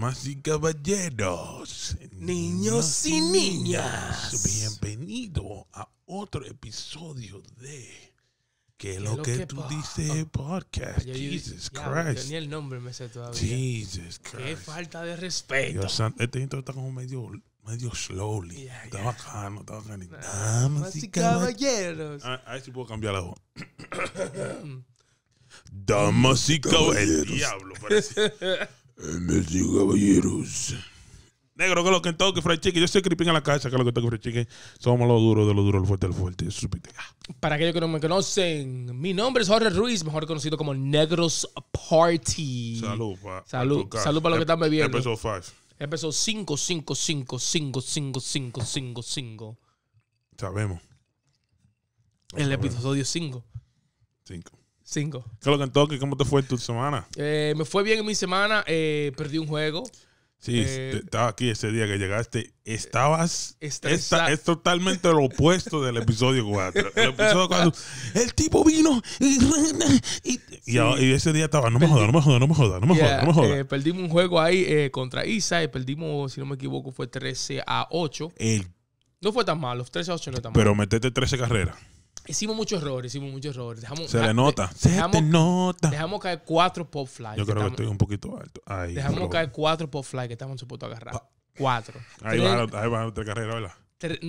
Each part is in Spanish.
damas y caballeros, niños y niñas, bienvenido a otro episodio de ¿Qué es lo, que, tú dices ah. podcast? Jesus Christ. Tenía ni el nombre me sé todavía. Jesus Christ. Qué falta de respeto. este intro está como medio, medio slowly. Yeah, está yeah. bacano, está bacano. damas y caballeros. caballeros. Ah, ahí sí puedo cambiar la voz. Damas y caballeros. Diablo, parece. Messi, caballeros. Negro, que lo que toque, Fried Chicken. Yo soy creeping en la casa, que lo que toque, Fried Chicken. Somos los duros de los duros, el fuerte, el fuerte. Para aquellos que no me conocen, mi nombre es Jorge Ruiz, mejor conocido como Negros Party. Salud, pa, Salud. Pa Salud para los que están bebiendo. Empezó 5. Empezó 5, 5, 5, 5, 5, 5, 5, 5. Sabemos. El episodio 5. 5. Cinco. ¿Qué lo que ¿Cómo te fue tu semana? Eh, me fue bien en mi semana. Eh, perdí un juego. Sí, eh, estaba aquí ese día que llegaste. Estabas. es totalmente lo opuesto del episodio 4. El episodio El tipo vino y. y, ese día estaba. No me jodas, no me jodas, no me jodas, no me jodas. no eh, perdimos un juego ahí contra Isa. Y perdimos, si no me equivoco, fue 13 a 8. no fue tan malo. 13 a 8 no tan malo. Pero metete 13 carreras. Hicimos muchos errores, hicimos muchos errores. Dejamos, se le nota. se dejamos, nota. Dejamos caer cuatro pop flies. Yo creo que, estoy un poquito alto. dejamos caer cuatro pop flies que estaban supuestos a agarrar. Ah. Cuatro. Ahí bajaron, ahí carrera, ¿verdad?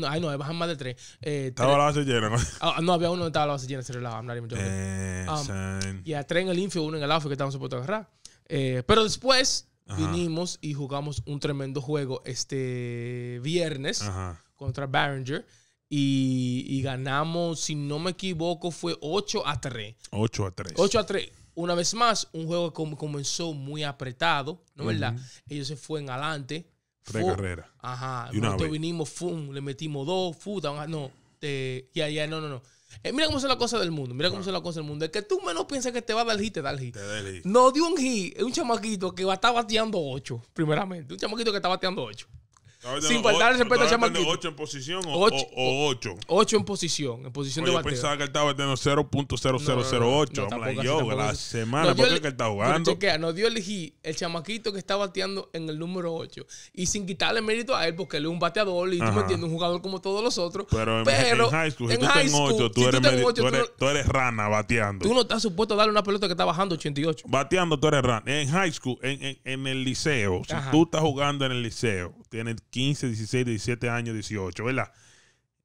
ahí no, ahí bajan más de tres. Eh, estaba la base llena, ¿no? Ah, ah, no, había uno que estaba la base llena, se relajaba. Eh, um, y a tres en el infio, uno en el outfield que estaban supuestos a agarrar. Eh, pero después vinimos y jugamos un tremendo juego este viernes contra Barringer y, ganamos, si no me equivoco, fue 8 a 3. 8 a 3. 8 a 3. Una vez más, un juego que comenzó muy apretado, ¿no es verdad? Ellos se fueron adelante. Tres carreras. Ajá. Y vinimos, fum, le metimos dos, futa, no. Te, ya, ya, no, no, no. Eh, mira cómo son las cosas del mundo. Mira cómo son las cosas del mundo. Es que tú menos piensas que te va a dar hit, te da el hit. Te No dio un hit. un chamaquito que va a bateando 8, primeramente. Un chamaquito que está bateando 8. Sin faltar el respeto a Chamaquito. ¿8 en posición o 8? 8, en posición, en posición de bateo. Yo pensaba que él estaba teniendo 0.0008. No, la semana, ¿por qué que él está jugando? Chequea, nos dio el el Chamaquito que está bateando en el número 8. Y sin quitarle mérito a él, porque él es un bateador y tú me entiendes, un jugador como todos los otros. Pero, en, high school, si tú estás en 8, tú, eres, tú, tú, eres, rana bateando. Tú no estás supuesto a darle una pelota que está bajando 88. Bateando tú eres rana. En high school, en, en, en el liceo, si tú estás jugando en el liceo, tienes 15, 16, 17 años, 18, ¿verdad?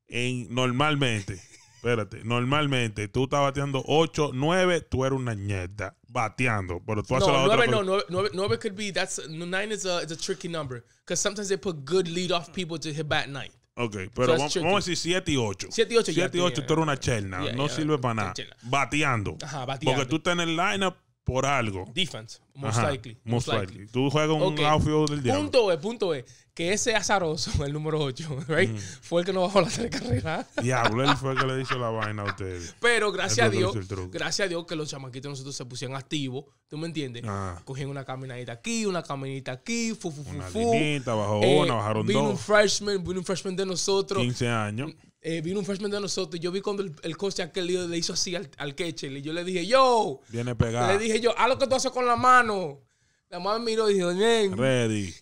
En, normalmente, espérate, normalmente tú estás bateando 8, 9, tú eres una ñeta bateando, pero tú no, haces la 9, otra. No, no, 9, 9 could be that's 9 is a, it's a tricky number because sometimes they put good lead off people to hit bat 9. Ok, pero so vamos, vamos, a decir 7 y 8. 7 y 8 7 y 8, tú eres una cherna. Yeah, no yeah, sirve yeah, para nada. Chelna. Bateando. Ajá, bateando. Porque tú estás en el lineup por algo. Defense, most Ajá, likely. Most, likely. likely. Tú juegas un outfield del día. Punto es, punto es que ese azaroso, el número 8, fue el que nos bajó la tres carreras. Diablo, él fue el que le hizo la vaina a ustedes. Pero gracias a Dios, gracias a Dios que los chamaquitos nosotros se pusieron activos, ¿tú me entiendes? Ah. Cogían una caminadita aquí, una caminita aquí, fu, fu, fu, una fu. Eh, una, bajaron vino dos. un freshman, vino un freshman de nosotros. 15 años. Eh, vino un freshman de nosotros. Yo vi cuando el, coche aquel le hizo así al, al Y yo le dije, yo. Viene pegado. Le dije yo, haz lo que tú haces con la mano. La mamá miró y dijo, bien. Ready.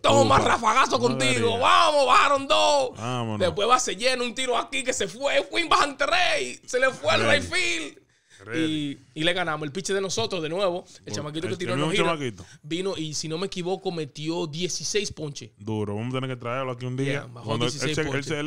Toma, rafagazo contigo. Vamos, bajaron dos. Vámonos. Después va, se llena un tiro aquí que se fue. Queen bajante rey. Se le fue el rey y, y, le ganamos. El pitch de nosotros, de nuevo, el chamaquito que tiró nos vino y, si no me equivoco, metió 16 ponches. Duro, vamos a tener que traerlo aquí un día. él,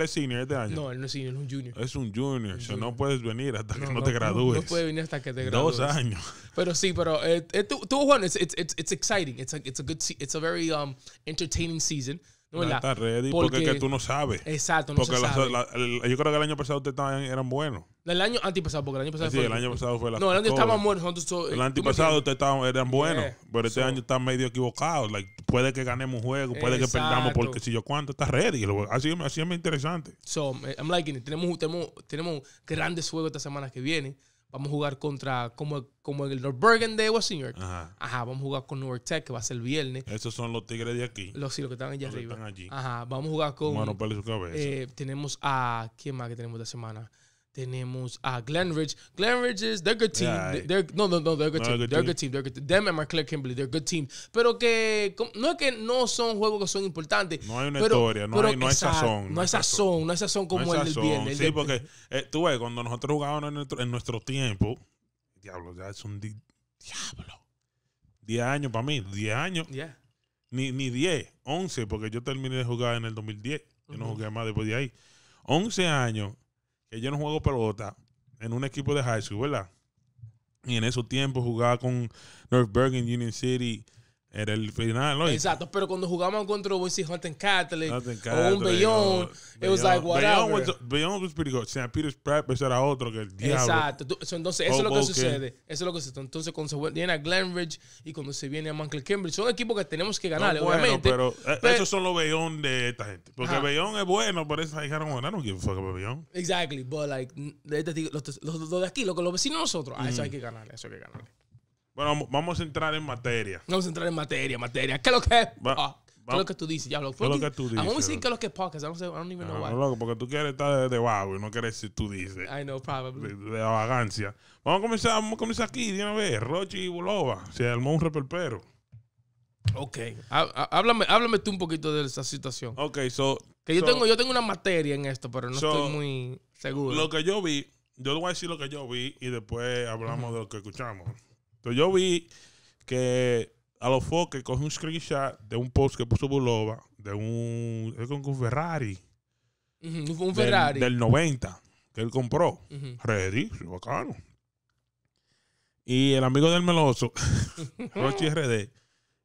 es senior este año. No, él no es senior, es un junior. Es un junior, o sea, no puedes venir hasta que no, te gradúes. No, puedes venir hasta que te gradúes. Dos años. Pero sí, pero eh, eh tú, Juan, it's, it's, it's, exciting. It's a, it's a good, it's a very um, entertaining season. No, está ready porque, que tú no sabes. Exacto, no porque se La, yo creo que el año pasado ustedes estaban, eran buenos. El año antipasado, porque el año pasado sí, fue. el año pasado fue la. No, el año estaban muertos. So, el antipasado ustedes estaban, eran buenos. Pero este año están medio equivocados. Like, puede que ganemos un juego, puede que perdamos, porque si yo cuánto está ready. Así, así es muy interesante. So, eh, I'm liking it. Tenemos, tenemos, tenemos grandes juegos esta semana que viene. Vamos a jugar contra, como, como el Norbergen de Washington Ajá. Ajá. Vamos a jugar con North Tech, que va a ser el viernes. Esos son los tigres de aquí. Los sí, los que están allá arriba. Ajá. Vamos a jugar con. Mano, su cabeza. Eh, tenemos a. ¿Quién más que tenemos esta semana? Tenemos a Glenridge. Glenridge is, they're good team. they're, no, no, no, they're good team. Good they're team. good team. They're good. Them and Marclair Kimberly, they're good team. Pero que no es que no son juegos que son importantes. No hay una pero, historia, no, hay, no hay sazón. No hay sazón, no hay sazón como no hay el del Sí, porque eh, tú ves, cuando nosotros jugábamos en nuestro, tiempo, diablo, ya es un diablo. Diez años para mí, Diez años. Ni, ni 10, 11, porque yo terminé de jugar en el 2010. Yo no jugué más después de ahí. Once años ellos no juego pelota en un equipo de high school, ¿verdad? Y en esos tiempos jugaba con North Bergen, Union City, era el final, ¿no? Exacto, pero cuando jugábamos contra Boise Hunting Catholic, Hunting Catholic, o un Bellón, it was like whatever. Bellón was pretty good. San Peter's Prep era otro que el diablo. Exacto, entonces eso oh, es lo que sucede. Eso es lo que sucede. Entonces cuando se viene a Glenridge y cuando se viene a Michael Cambridge, son equipos que tenemos que ganar, obviamente. pero, eh, esos son los Bellón de esta gente. Porque Bellón es bueno, pero eso dijeron, oh, don't no a fuck about Bellón. Exactly, but like, este los, de aquí, los, los vecinos nosotros, a eso hay que ganarle, eso hay que ganar. Bueno, vamos a entrar en materia. Vamos a entrar en materia, materia. ¿Qué es lo que es? Ah, es lo que tú dices? Ya lo, ¿Qué es lo que tú dices? Vamos a decir ¿qué es lo que es podcast? I don't, even know ah, no, why. porque tú quieres estar de, y no quieres decir tú dices. I know, probably. De, de, vagancia. Vamos a comenzar, vamos a comenzar aquí de una vez. Rochi y Bulova. Se armó un reperpero. Ok. Háblame, háblame tú un poquito de esa situación. Ok, so... Que yo, tengo, yo tengo una materia en esto, pero no estoy muy seguro. Lo que yo vi, yo te voy a decir lo que yo vi y después hablamos de lo que escuchamos. Entonces yo vi que a los foques cogí un screenshot de un post que puso Bulova, de un, un Ferrari. un Ferrari. Del, 90, que él compró. Uh Ready, bacano. Y el amigo del meloso, Rochi RD,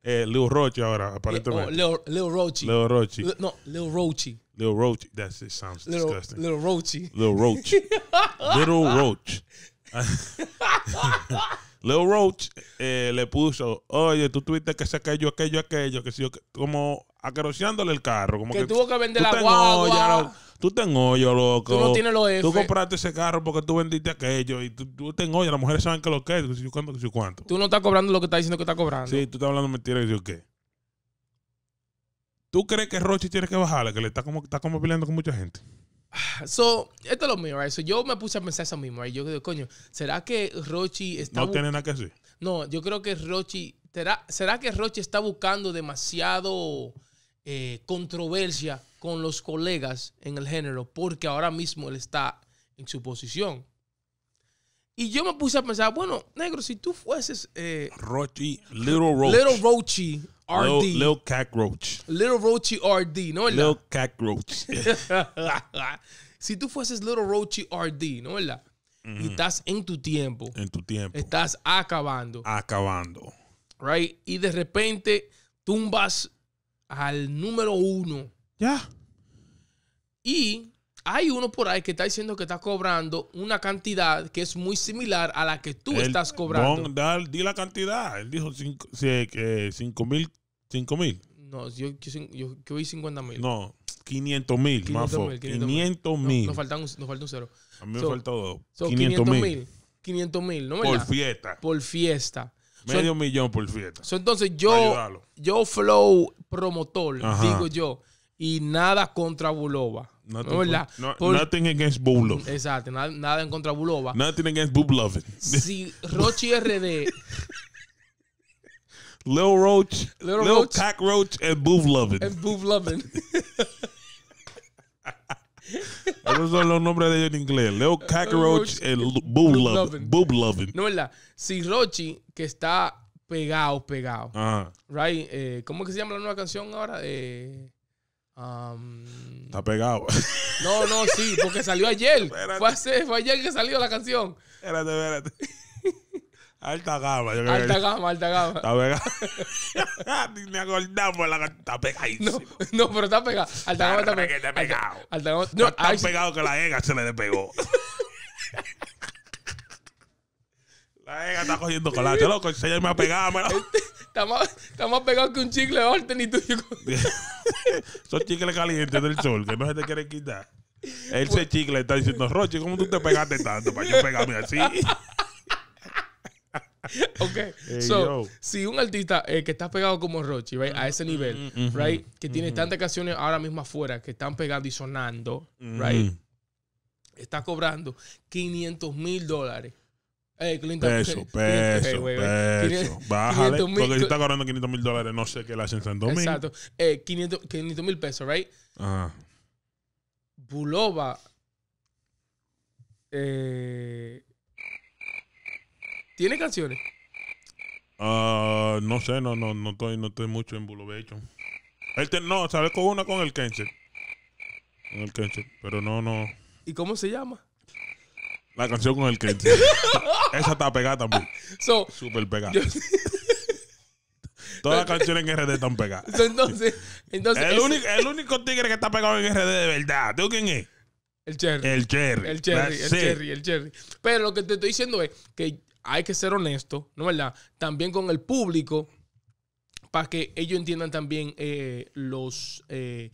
eh, Leo Rochi ahora, eh, oh, aparentemente. Leo, oh, Leo, Rochi. Leo Rochi. no, Leo Rochi. Leo Rochi. That sounds disgusting. Leo Rochi. Leo Rochi. Little Roach. Leo Roach eh, le puso, oye, tú tuviste que sacar aquello aquello, aquello, que si como acerociándole el carro. Como que, tuvo que vender la guagua. tú ten hoyo, loco. Tú compraste ese carro porque tú vendiste aquello. Y tú, tú ten hoyo. Las mujeres saben que lo que es. cuánto, cuánto. Tú no estás cobrando lo que estás diciendo que estás cobrando. Sí, tú estás hablando mentiras. Y yo, ¿qué? ¿Tú crees que Roach tiene que bajarle? Que le está como, está como peleando con mucha gente. So, esto es lo mío, right? yo me puse a pensar eso mismo, Yo digo, coño, ¿será que Rochi está... No tiene nada que No, yo creo que Rochi... ¿Será, será que Rochi está buscando demasiado eh, controversia con los colegas en el género? Porque ahora mismo él está en su posición. Y yo me puse a pensar, bueno, negro, si tú fueses... Eh, Little Rochi. Little Rochi RD. Lil, Lil Little Roachy RD, ¿no? ¿verdad? Lil Cockroach. si tú fueses Little Roachy RD, ¿no? ¿verdad? Y estás en tu tiempo. En tu tiempo. Estás acabando. Acabando. Right? Y de repente tumbas al número uno. Ya. Y hay uno por ahí que está diciendo que está cobrando una cantidad que es muy similar a la que tú estás cobrando. Bon, di la cantidad. Él dijo 5 mil ¿Cinco mil? No, yo, yo, yo, yo vi 50 mil. No, 500 mil, 500 mil. nos, faltan falta un cero. A mí me faltó dos. So 500 mil. 500 mil, ¿no Por fiesta. Por fiesta. Medio millón por fiesta. entonces yo, yo flow promotor, digo yo, y nada contra Bulova. ¿no verdad? nothing against Bulova. Exacto, nada, en contra Bulova. Nothing against Bulova. Si Rochi RD Lil Roach, Lil, Roach, Cockroach, and boob Lovin. And boob Lovin. Esos son los nombres de ellos en inglés. Lil Cockroach y Boob Lovin. Boob Lovin. No, ¿verdad? Si Rochi, que está pegado, pegado. Ajá. Right? Eh, ¿Cómo que se llama la nueva canción ahora? Eh, um, está pegado. No, no, sí, porque salió ayer. Fue, fue, ayer que salió la canción. Espérate, espérate. Alta gama, yo creo. Alta gama, alta gama. Está pegado… Ni me acordamos la está pegadísima. No, no, pero está pegado. Alta gama está pegado. Alta, No, está pegado que la EGA se le despegó. la EGA está cogiendo colache, loco. Enséñame a pegarme. Está más, pegado que un chicle de Orten y tuyo. Son chicles calientes del sol que no se te quieren quitar. Él se chicle está diciendo, Roche, ¿cómo tú te pegaste tanto para yo pegarme así? ok, so, si un artista eh, que está pegado como Rochi, right, a ese nivel, mm, mm, mm, right, que tiene tantas canciones ahora mismo afuera que están pegando y sonando, right, está cobrando 500 mil dólares. Eh, peso, peso, eh, peso. Bájale. porque si está cobrando 500 mil dólares, no sé qué le hacen dos mil. Exacto. 500 mil pesos, right? Ajá. Bulova eh, ¿Tiene canciones? Ah, no sé, no, no, no estoy, no estoy mucho en Bulovecho. Él no, sabes con una con el Kenshin. Con el Kenshin. pero no, no. ¿Y cómo se llama? La canción con el Kenshin. Esa está pegada también. Súper pegada. Todas las canciones en RD están pegadas. Entonces, entonces el, único, el único tigre que está pegado en RD de verdad. ¿Tú quién es? El Cherry. El Cherry. El Cherry, el Cherry, el Cherry. Pero lo que te estoy diciendo es que hay que ser honesto, ¿no verdad? También con el público para que ellos entiendan también eh, los eh,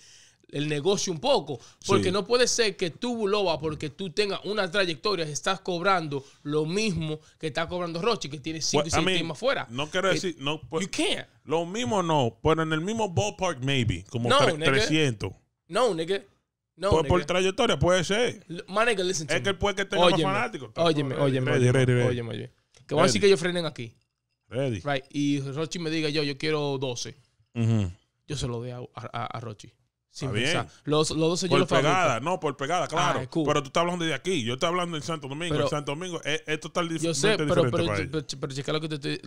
el negocio un poco. Porque no puede ser que tú, Buloba, porque tú tengas una trayectoria, estás cobrando lo mismo que está cobrando Rochi, que tiene 5 y 6 temas fuera. No quiero eh, decir. No, pues, you can't. Lo mismo no, pero en el mismo ballpark, maybe. Como 300. No, nigga. No, pues, por, por, trayectoria puede ser. My listen to Es que el puede que tenga más fanáticos. Óyeme, óyeme, óyeme. óyeme. Que van a decir que ellos frenen aquí. Ready. Right. Y Rochi me diga yo, yo quiero 12. Yo se lo doy a, Rochi. Sin pensar. Los, los 12 por pegada, no, por pegada, ah, claro. Pero tú estás hablando de aquí. Yo estoy hablando en Santo Domingo. en Santo Domingo es, es totalmente Yo sé, pero, pero, checa lo que, te,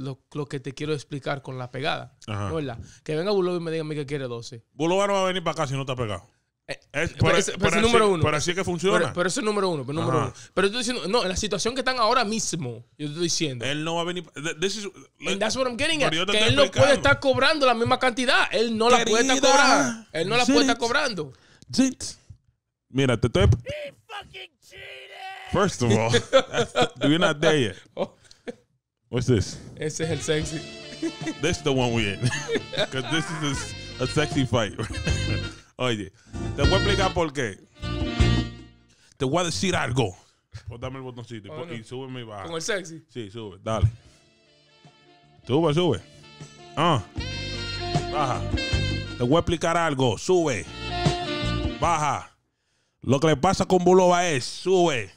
que te quiero explicar con la pegada. verdad? Que venga Bulova y me diga a mí que quiere 12. Bulova no va a venir para acá si no está pegado. Eh, es, por, es, número uno. Por así que funciona. Pero, eso es número uno. Pero, número uno. pero estoy diciendo, no, en la situación que están ahora mismo, yo estoy diciendo. Él no va a venir. This is, And that's what I'm getting at. Que él no puede estar cobrando la misma cantidad. Él no la puede estar cobrando. Él no la puede estar cobrando. Mira, te estoy. First of all, you're not there yet. Oh. What's this? Ese es el sexy. This is the one we're in. Because this is a sexy fight. Oye. Te voy a explicar por qué. Te voy a decir algo. Pues dame el botoncito y, súbeme baja. Con el sexy. Sí, sube, dale. Sube, sube. Ah. Baja. Te voy a explicar algo. Sube. Baja. Lo que le pasa con Bulova es, sube.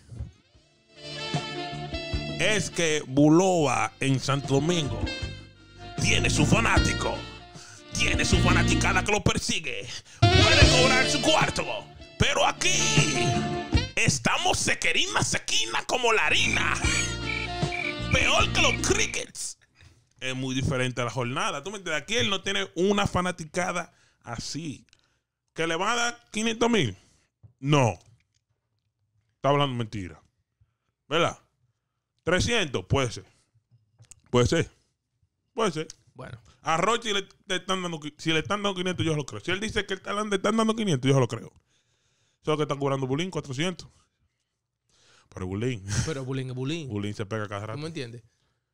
Es que Bulova en Santo Domingo tiene su fanático tiene su fanaticada que lo persigue. Puede cobrar su cuarto, pero aquí estamos sequerina, sequina como la harina. Peor que los crickets. Es muy diferente a la jornada. Tú me entiendes, aquí él no tiene una fanaticada así. ¿Que le va a dar 500 mil? No. Está hablando mentira. ¿Verdad? 300, puede ser. Puede ser. Puede ser. Bueno. A si le, están dando, si le están dando 500, yo lo creo. Si él dice que le están dando 500, yo lo creo. Solo que están cobrando Bulín 400. Pero Bulín. Pero Bulín es Bulín. Bulín se pega cada rato. ¿Cómo me entiendes?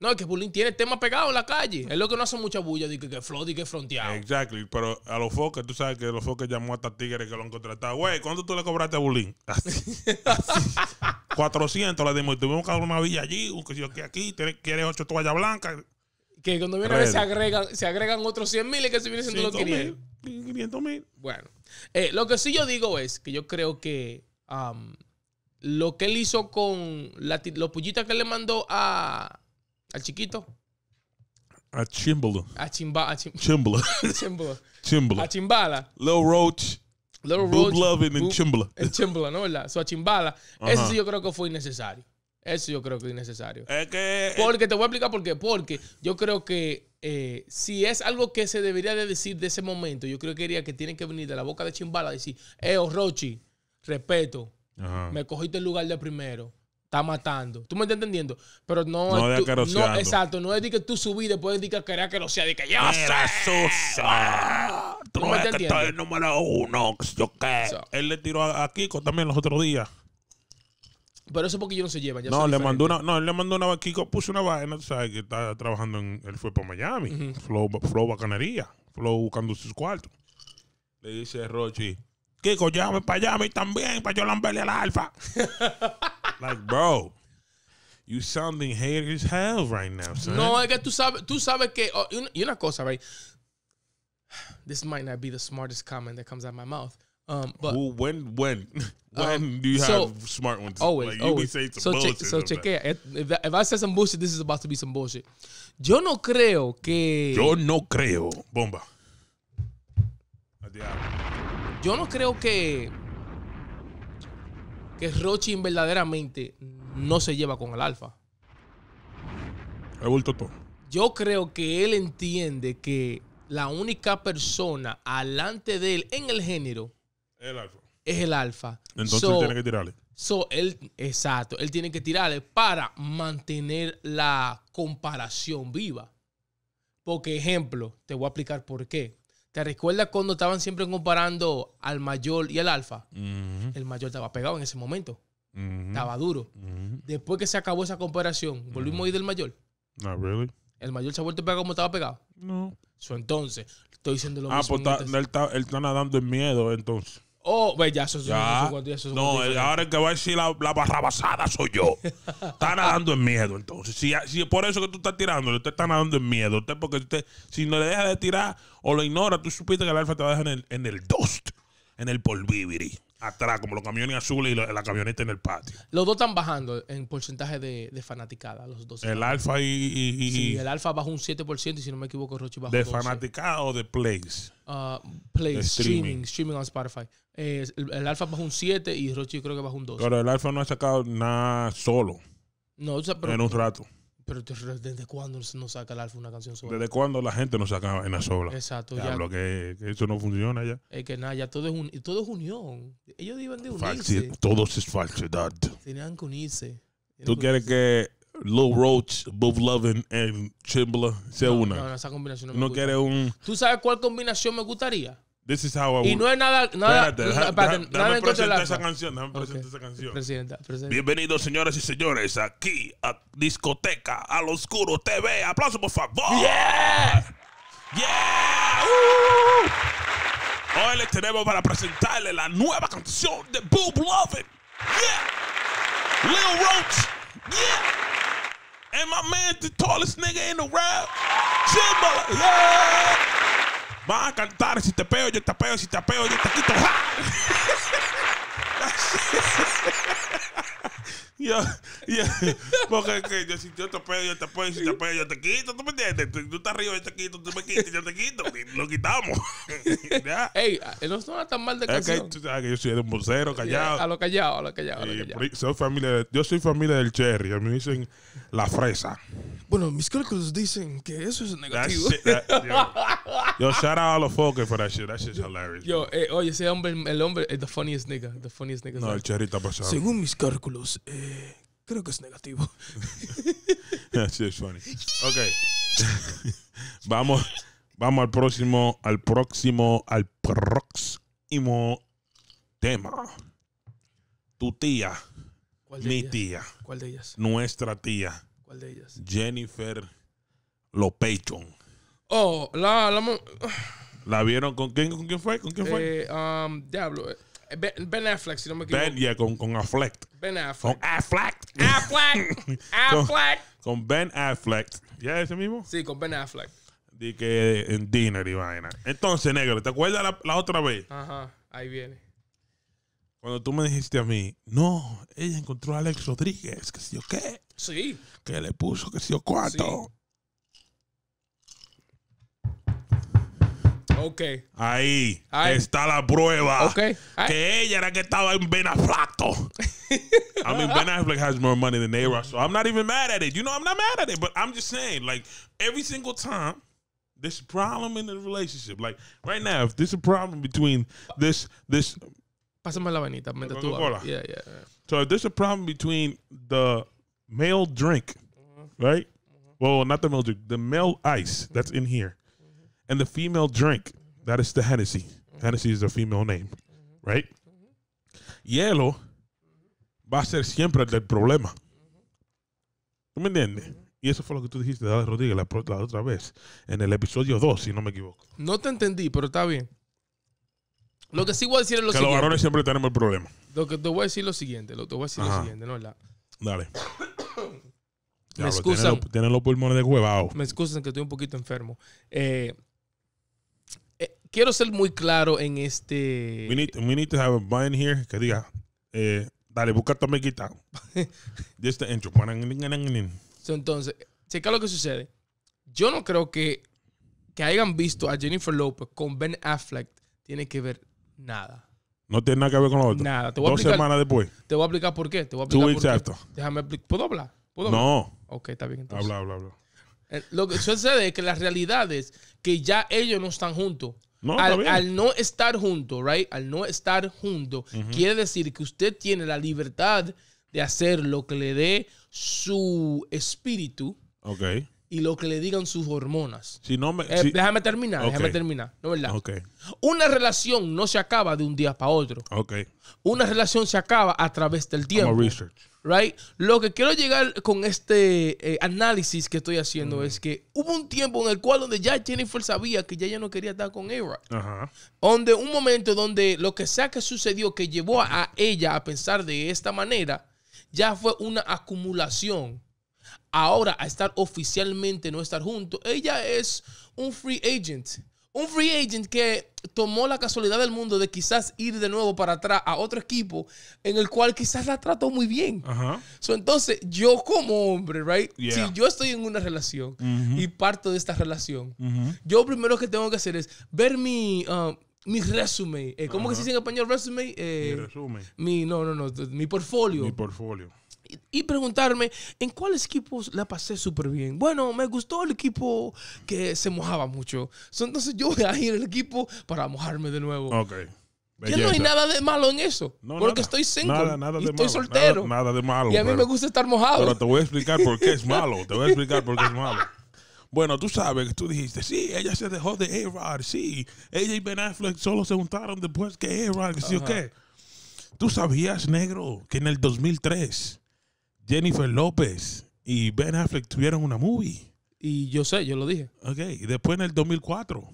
No, es que Bulín tiene el tema pegado en la calle. Es lo que no hace mucha bulla, de que, que flow, y que fronteado. Exactly. Pero a los foques, tú sabes que los foques llamó hasta tigres que lo han contratado. Güey, ¿cuánto tú le cobraste a Bulín? Así. 400 le dimos. Tuvimos que haber una villa allí, que si yo que aquí, quieres 8 toallas blancas que cuando viene a ver se agregan, se agregan otros 100 mil y que se viene siendo los 500 mil. Bueno, eh, lo que sí yo digo es que yo creo que um, lo que él hizo con la, los pullitas que él le mandó a, al chiquito. A Chimbala. A Chimbala. A Chimbala. Chimbala. Chimbala. A Chimbala. Lil Roach. Little Roach. Loving en Chimbala. En Chimbala, ¿no? ¿Verdad? So, a Chimbala. Eso sí yo creo que fue innecesario. Eso yo creo que es innecesario. Eh, Porque te voy a explicar por qué. Porque yo creo que eh, si es algo que se debería de decir de ese momento, yo creo que diría que tiene que venir de la boca de Chimbala y decir: Eh, oh, Rochi, respeto, me cogiste el lugar de primero. Está matando. ¿Tú me estás entendiendo? Pero no. No, Exacto. No es de que tú subí puedes indicar que era que lo sea. De que ya. sé. Ah, tú no me estás el número uno. Yo qué. Él le tiró a Kiko también los otros días. Pero eso porque ellos no se llevan. no, le mandó una, no, él le mandó una Kiko puso una vaina, sabes, que está trabajando en, él fue para Miami. flow, flow, bacanería. Flow buscando sus cuartos. Le dice Rochi, Kiko, llévame para Miami también, para yo lamberle al alfa. like, bro. You sounding hater as hell right now, son. No, es que tú sabes, tú sabes que. Oh, y, una, una cosa, right? This might not be the smartest comment that comes out of my mouth. Um, but when when when um, do you have smart ones? Always, like, you always. Be saying some so bullshit che so chequea. If, if I say some bullshit, this is about to be some bullshit. Yo no creo que. Yo no creo. Bomba. Yo no creo que que Rochin verdaderamente no se lleva con el alfa. He vuelto todo. Yo creo que él entiende que la única persona alante de él en el género el alfa. Es el alfa. Entonces él tiene que tirarle. él, exacto, él tiene que tirarle para mantener la comparación viva. Porque, ejemplo, te voy a explicar por qué. ¿Te recuerdas cuando estaban siempre comparando al mayor y al alfa? El mayor estaba pegado en ese momento. Estaba duro. Después que se acabó esa comparación, volvimos a ir del mayor. Ah, el mayor se ha vuelto pegado como estaba pegado. No. entonces, estoy diciendo lo ah, mismo. Ah, pues este él, él está nadando en miedo, entonces. Oh, ve, ya, eso es No, ahora el que va a decir la, barrabasada soy yo. está nadando en miedo, entonces. Si, si por eso que tú estás tirando, usted está nadando en miedo. Usted, porque usted, si no le deja de tirar o lo ignora, tú supiste que el alfa te va a dejar en el, en el dust, en el polvivirí atrás, como los camiones azules y la, camioneta en el patio. Los dos están bajando en porcentaje de, fanaticada, los dos. El Alfa y, y, Sí, el Alfa bajó un 7% y si no me equivoco, Rochi bajó ¿De 12. fanaticada o de plays? Ah, plays, streaming. streaming. on Spotify. el, Alfa bajó un 7 y Rochi creo que bajó un 12. Pero el Alfa no ha sacado nada solo. No, o sea, pero, en un rato. Pero ¿desde cuándo no saca el Alfa una canción sola? ¿Desde cuándo la gente no saca en la sola? Exacto. Ya, que, eso no funciona ya. Es que nada, ya todo es, un, todo es unión. Ellos iban de unirse. todos es falsedad. Tenían que unirse. ¿Tú quieres que Lil Roach, Bob Lovin y Chimbla sea una? No, esa combinación no, me gusta. Quieres un... ¿Tú sabes cuál combinación me gustaría? Y no es nada, nada, Espérate, déjame presentar esa canción, déjame presentar esa canción. Presidenta, presidenta. Bienvenidos, señoras y señores, aquí a Discoteca Al Oscuro TV. Aplauso, por favor. Yeah. Yeah. Uh. Hoy les tenemos para presentarle la nueva canción de Boob Lovin'. Yeah. Lil Roach. Yeah. And my man, the tallest nigga in the rap. Jimbo. Yeah. Va a cantar, si te peo, yo te peo, si te peo, yo te quito yo, yo, porque que yo, si yo te pego, yo te pego, si te pego, yo te quito, ¿tú me entiendes? Tú, estás arriba, yo te quito, tú me quitas, yo te quito, lo quitamos. Ey, eh, no suena tan mal de canción. Es que tú sabes que yo soy de un bolsero, eh, callado. a lo callado, a lo callado, soy familia yo soy familia del Cherry, a mí me dicen la fresa. Bueno, mis cálculos dicen que eso es negativo. yo, shout out a los foques for that shit, that shit's hilarious. Yo, eh, oye, ese hombre, el hombre, el the funniest nigga, the funniest nigga. No, el Cherry está pasando. Según mis cálculos, eh, creo que es negativo. That's funny. Ok. vamos, vamos al próximo, al próximo, al próximo tema. Tu tía. mi tía. ¿Cuál de ellas? Nuestra tía. ¿Cuál de ellas? Jennifer Lopechon. Oh, la, la, la vieron con quién, con quién fue, con quién fue. Eh, um, diablo. Eh. Ben, Affleck, si no me equivoco. Ben, yeah, con, con Affleck. Ben Affleck. Con Affleck. Affleck. Affleck. Con, Ben Affleck. ¿Ya ese mismo? Sí, con Ben Affleck. De que en dinner y vaina. Entonces, negro, ¿te acuerdas la, otra vez? Ajá, ahí viene. Cuando tú me dijiste a mí, no, ella encontró a Alex Rodríguez, que se yo qué. Sí. Que le puso que si yo cuánto. Ok. Ahí, Ahí. está la prueba. Okay. Que ella era que estaba en I mean, Ben Affleck has more money than A Rock, so I'm not even mad at it. You know, I'm not mad at it, but I'm just saying, like, every single time there's a problem in the relationship. Like, right now, if there's a problem between this, this. Pásame la vainita mientras tú Yeah, yeah. So if there's a problem between the male drink, mm-hmm. right? Well, not the male drink, the male ice that's in here and the female drink that is the Hennessy. Hennessy is the female name, right? Hielo va a ser siempre el del problema. ¿Tú me entiendes? Y eso fue lo que tú dijiste, Dale Rodríguez, la, otra vez, en el episodio 2, si no me equivoco. No te entendí, pero está bien. Lo que sí voy a decir es lo que los varones siempre tenemos el problema. Lo que te voy a decir es lo siguiente. Lo, te voy a decir lo siguiente, ¿no? La... Dale. me excusan. Tienen los, tienen los pulmones de huevado. Me excusan que estoy un poquito enfermo. Eh, quiero ser muy claro en este. We need, to have a button here que diga, eh, dale, busca tu me This Just the intro. entonces, checa lo que sucede. Yo no creo que, que hayan visto a Jennifer Lopez con Ben Affleck tiene que ver nada. No tiene nada que ver con lo otro. Nada. Dos semanas después. Te voy a explicar por qué. Te voy a Two weeks after. Déjame explicar. ¿Puedo hablar? No. Ok, está bien. Entonces. Habla, habla, habla. Eh, lo que sucede es que la realidad es que ya ellos no están juntos al, no estar junto, right? Al no estar junto, quiere decir que usted tiene la libertad de hacer lo que le dé su espíritu. Y lo que le digan sus hormonas. Si no me, eh, Déjame terminar, déjame terminar. No, ¿verdad? Okay. Una relación no se acaba de un día para otro. Okay. Una relación se acaba a través del tiempo. Right? Lo que quiero llegar con este eh, análisis que estoy haciendo mm. es que hubo un tiempo en el cual donde ya Jennifer sabía que ya ella no quería estar con Era. Donde un momento donde lo que sea que sucedió que llevó a ella a pensar de esta manera, ya fue una acumulación. Ahora, a estar oficialmente no estar junto, ella es un free agent. Un free agent que tomó la casualidad del mundo de quizás ir de nuevo para atrás a otro equipo en el cual quizás la trató muy bien. entonces, yo como hombre, right? Si yo estoy en una relación y parto de esta relación, yo primero que tengo que hacer es ver mi, um, mi resumen. Eh, ¿Cómo que se dice en español resume? Eh, mi resume. no, no, no. Mi portfolio. Mi portfolio y preguntarme en cuáles equipos la pasé súper bien. Bueno, me gustó el equipo que se mojaba mucho. Entonces yo voy a ir al equipo para mojarme de nuevo. Ok. Ya no hay nada de malo en eso. porque estoy single. y estoy soltero. Nada, de malo. Y a mí me gusta estar mojado. Pero te voy a explicar por qué es malo. Te voy a explicar por qué es malo. Bueno, tú sabes que tú dijiste, sí, ella se dejó de A-Rod, sí. Ella y Ben Affleck solo se juntaron después que A-Rod, sí o qué. Tú sabías, negro, que en el 2003 Jennifer López y Ben Affleck tuvieron una movie. Y yo sé, yo lo dije. Ok, y después en el 2004,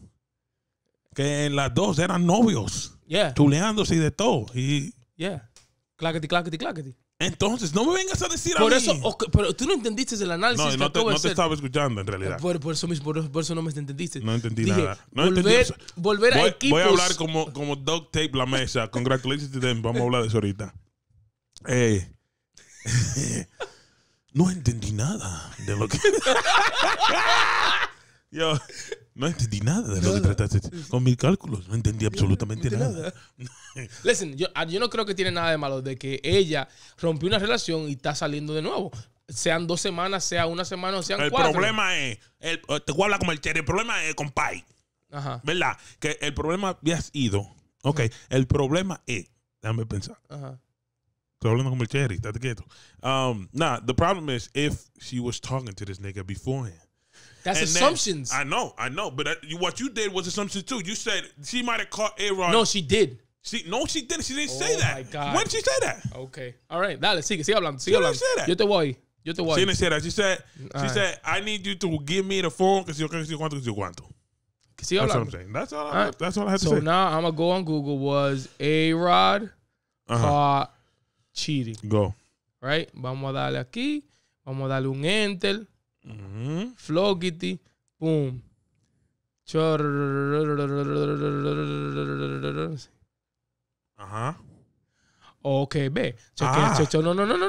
que en las dos eran novios, yeah. Tuleándose y de todo. Y... Yeah, clackety, clackety, clackety. Entonces, no me vengas a decir por a mí. eso, pero tú no entendiste el análisis. No, no te, no te estaba escuchando en realidad. Por, eso mismo, no me entendiste. No entendí nada. No volver, entendí a voy, Voy a hablar como, como Dog Tape la mesa. Congratulations to them. Vamos a hablar de eso ahorita. Eh, no entendí nada de lo que. Yo no entendí nada de lo que trataste. Con mis cálculos, no entendí absolutamente nada. Listen, ah, yo, no creo que tiene nada de malo de que ella rompió una relación y está saliendo de nuevo. Sean dos semanas, sea una semana sean cuatro. El problema es, el, eh, te voy a hablar como el el problema es, compay. Ajá. ¿Verdad? Que el problema, ya has ido. Ok, el problema es, déjame pensar. Ajá So hablando como el cherry, estate quieto. Um, nah, the problem is if she was talking to this nigga beforehand. That's and assumptions. Then, I know, I know, but I, you, what you did was assumptions too. You said she might have caught A Rod. No, she did. She, no, she didn't. She didn't oh say that. My God. When did she say that? Okay. All right. Now let's Let's see. sigue hablando. Sigue she hablando. didn't say that. the te You're the voy. She didn't say that. She said, All she right. said, I need you to give me the phone because you're going to cuánto, que yo cuánto. See, that's what I'm saying. That's all. I, all right. That's all I had to so say. So now I'm gonna go on Google. Was A Rod uh-huh. caught cheating. Go. Right? Vamos a darle aquí. Vamos a darle un enter. floquity, boom, Flockity. Ajá. Ok, ve. no, no, no, no, no, no,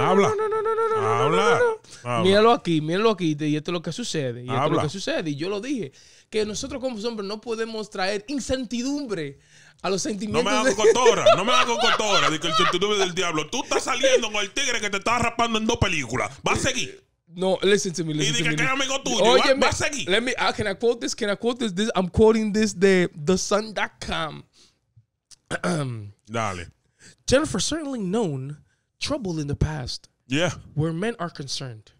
Habla. no, Míralo aquí, míralo aquí, y esto es lo que sucede. Y lo que sucede. Y yo lo dije, que nosotros como hombres no podemos traer incertidumbre a los sentimientos. No me hagas cotora, no me hagas cotora. De que el sentimiento del diablo. Tú estás saliendo con el tigre que te estaba rapando en dos películas. Va a seguir. No, listen to me. Listen y dije que amigo tuyo. Oye, va, a seguir. Let me, uh, can I quote this? Can I quote this? this I'm quoting this de thesun.com. Dale. Jennifer certainly known trouble in the past. Yeah. Where men are concerned.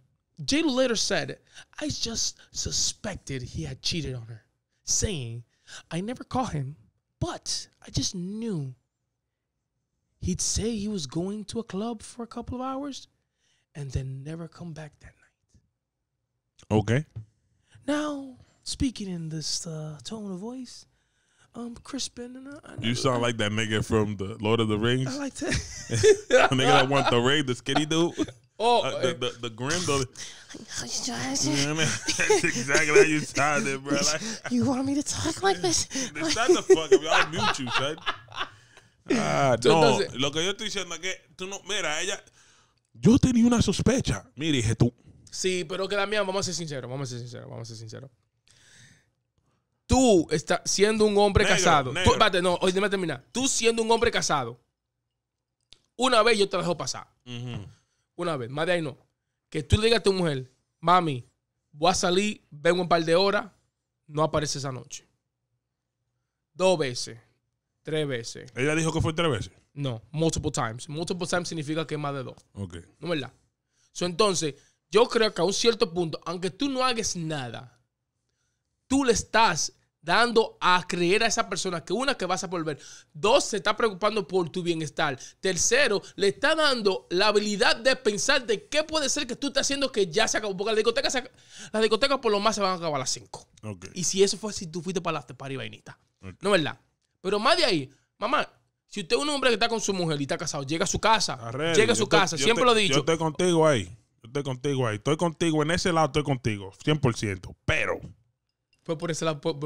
Jada later said, I just suspected he had cheated on her, saying, I never caught him but I just knew he'd say he was going to a club for a couple of hours and then never come back that night. Okay. Now, speaking in this uh, tone of voice, um, Chris i you sound like that nigga from the Lord of the Rings. I like that. nigga that want the raid, the skinny dude. Oh, uh, eh. the, the, the You That's exactly how you tried bro. you want me to talk like this? Shut the fuck up. I'll mute you, son. Ah, no, lo que yo estoy diciendo es que tú no, mira, ella, yo tenía una sospecha. Mire, dije tú. Sí, pero que Damián, vamos a ser sinceros, vamos a ser sinceros, vamos a ser sinceros. Tú estás siendo un hombre casado. Negro. Tú, espérate, no, hoy déjame terminar. Tú siendo un hombre casado, una vez yo te dejo pasar. Uh una vez, más de ahí no. Que tú le digas a tu mujer, mami, voy a salir, vengo un par de horas, no aparece esa noche. Dos veces, tres veces. ¿Ella dijo que fue tres veces? No, multiple times. Multiple times significa que más de dos. Ok. ¿No es verdad? entonces, yo creo que a un cierto punto, aunque tú no hagas nada, tú le estás dando a creer a esa persona que una, que vas a volver. Dos, se está preocupando por tu bienestar. Tercero, le está dando la habilidad de pensar de qué puede ser que tú estás haciendo que ya se acabó. Porque las discotecas, las discotecas por lo más se van a acabar a las cinco. Y si eso fue si tú fuiste para la party vainita. No es verdad. Pero más de ahí, mamá, si usted es un hombre que está con su mujer y está casado, llega a su casa. llega a su casa, siempre lo he dicho. Yo estoy contigo ahí. Yo estoy contigo ahí. Estoy contigo, en ese lado estoy contigo, 100%. Pero... Fue por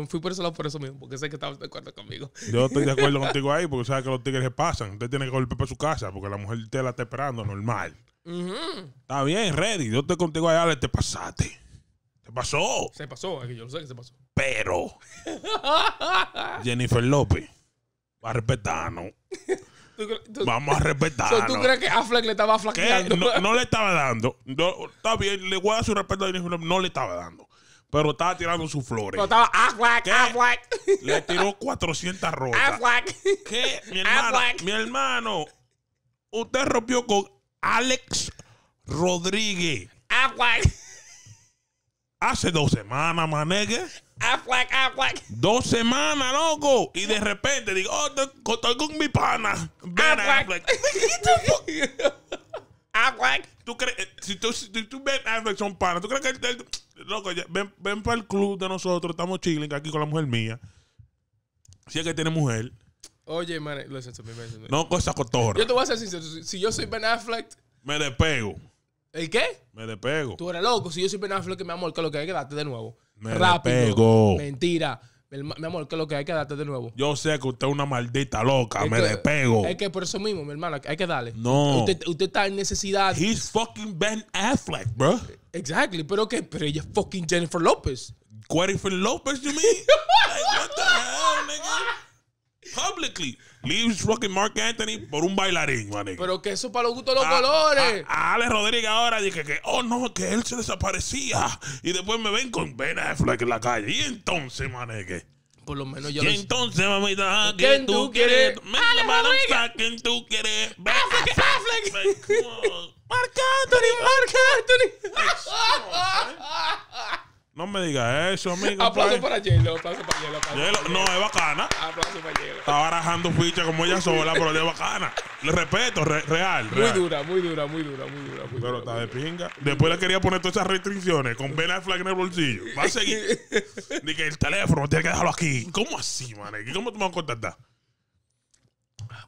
fui por ese lado por eso mismo, porque sé que estabas de acuerdo conmigo. Yo estoy de acuerdo contigo ahí, porque sabes que los tigres se pasan. Usted tiene que golpear para su casa, porque la mujer te la está esperando normal. Está bien, ready. Yo estoy contigo ahí, le te pasaste. Se pasó. Se pasó, es que yo lo sé que se pasó. Pero Jennifer López va a respetarnos. Vamos a respetarnos. ¿Tú crees que Affleck le estaba flaqueando? No, le estaba dando. está bien, le voy a dar su respeto a Jennifer López. No le estaba dando pero estaba tirando sus flores. Estaba, Le tiró 400 rosas. Aflac. ¿Qué? Mi hermano, mi hermano, usted rompió con Alex Rodríguez. Aflac. Hace dos semanas, manegue. Aflac, Aflac. Dos semanas, loco. Y de repente digo, oh, estoy con mi pana. Ven, Aflac. ¿Tú crees, si tú, si tú ven son pana ¿tú crees que loco, ven, ven para el club de nosotros, estamos chilling aquí con la mujer mía. Si es que tiene mujer. Oye, man, Lo siento, me, No cosas cotorra. Yo te voy a ser sincero. Si yo soy Ben Affleck... Me despego. ¿El qué? Me despego. Tú eres loco. Si yo soy Ben Affleck, mi amor, que lo que hay que darte de nuevo. Me Rápido. despego. Mentira. Mi, amor, que lo que hay que darte de nuevo. Yo sé que usted es una maldita loca, me despego. Es que por eso mismo, mi hermana, hay que darle. No. Usted, está en necesidad. He's fucking Ben Affleck, bro. Exactly, pero qué? pero ella es fucking Jennifer Lopez Jennifer Lopez, you mean? publicly leaves fucking Mark Anthony por un bailarín, mané. Pero que eso para los gustos de los valores. Ah, colores. A, ah, ah, Rodríguez ahora dije que, oh no, que él se desaparecía. Y después me ven con Ben Affleck en la calle. Y entonces, que. Por lo menos yo lo entonces, mamita? ¿Quién tú quieres? Rodríguez ¿Quién tú quieres? Ben Affleck. Affleck. Mark Anthony, Mark Anthony. Eh. No me digas eso, amigo. Aplauso para Jelo, aplauso para Yelo. no, es bacana. Aplauso para Jelo. Estaba barajando ficha como ella sola, pero es bacana. Le respeto, real, real, Muy dura, muy dura, muy dura, muy dura. Muy pero está de pinga. Después le quería poner todas esas restricciones con vela de flag en el bolsillo. Va a seguir. que el teléfono, tiene que dejarlo aquí. ¿Cómo así, man? ¿Cómo tú me vas a contactar?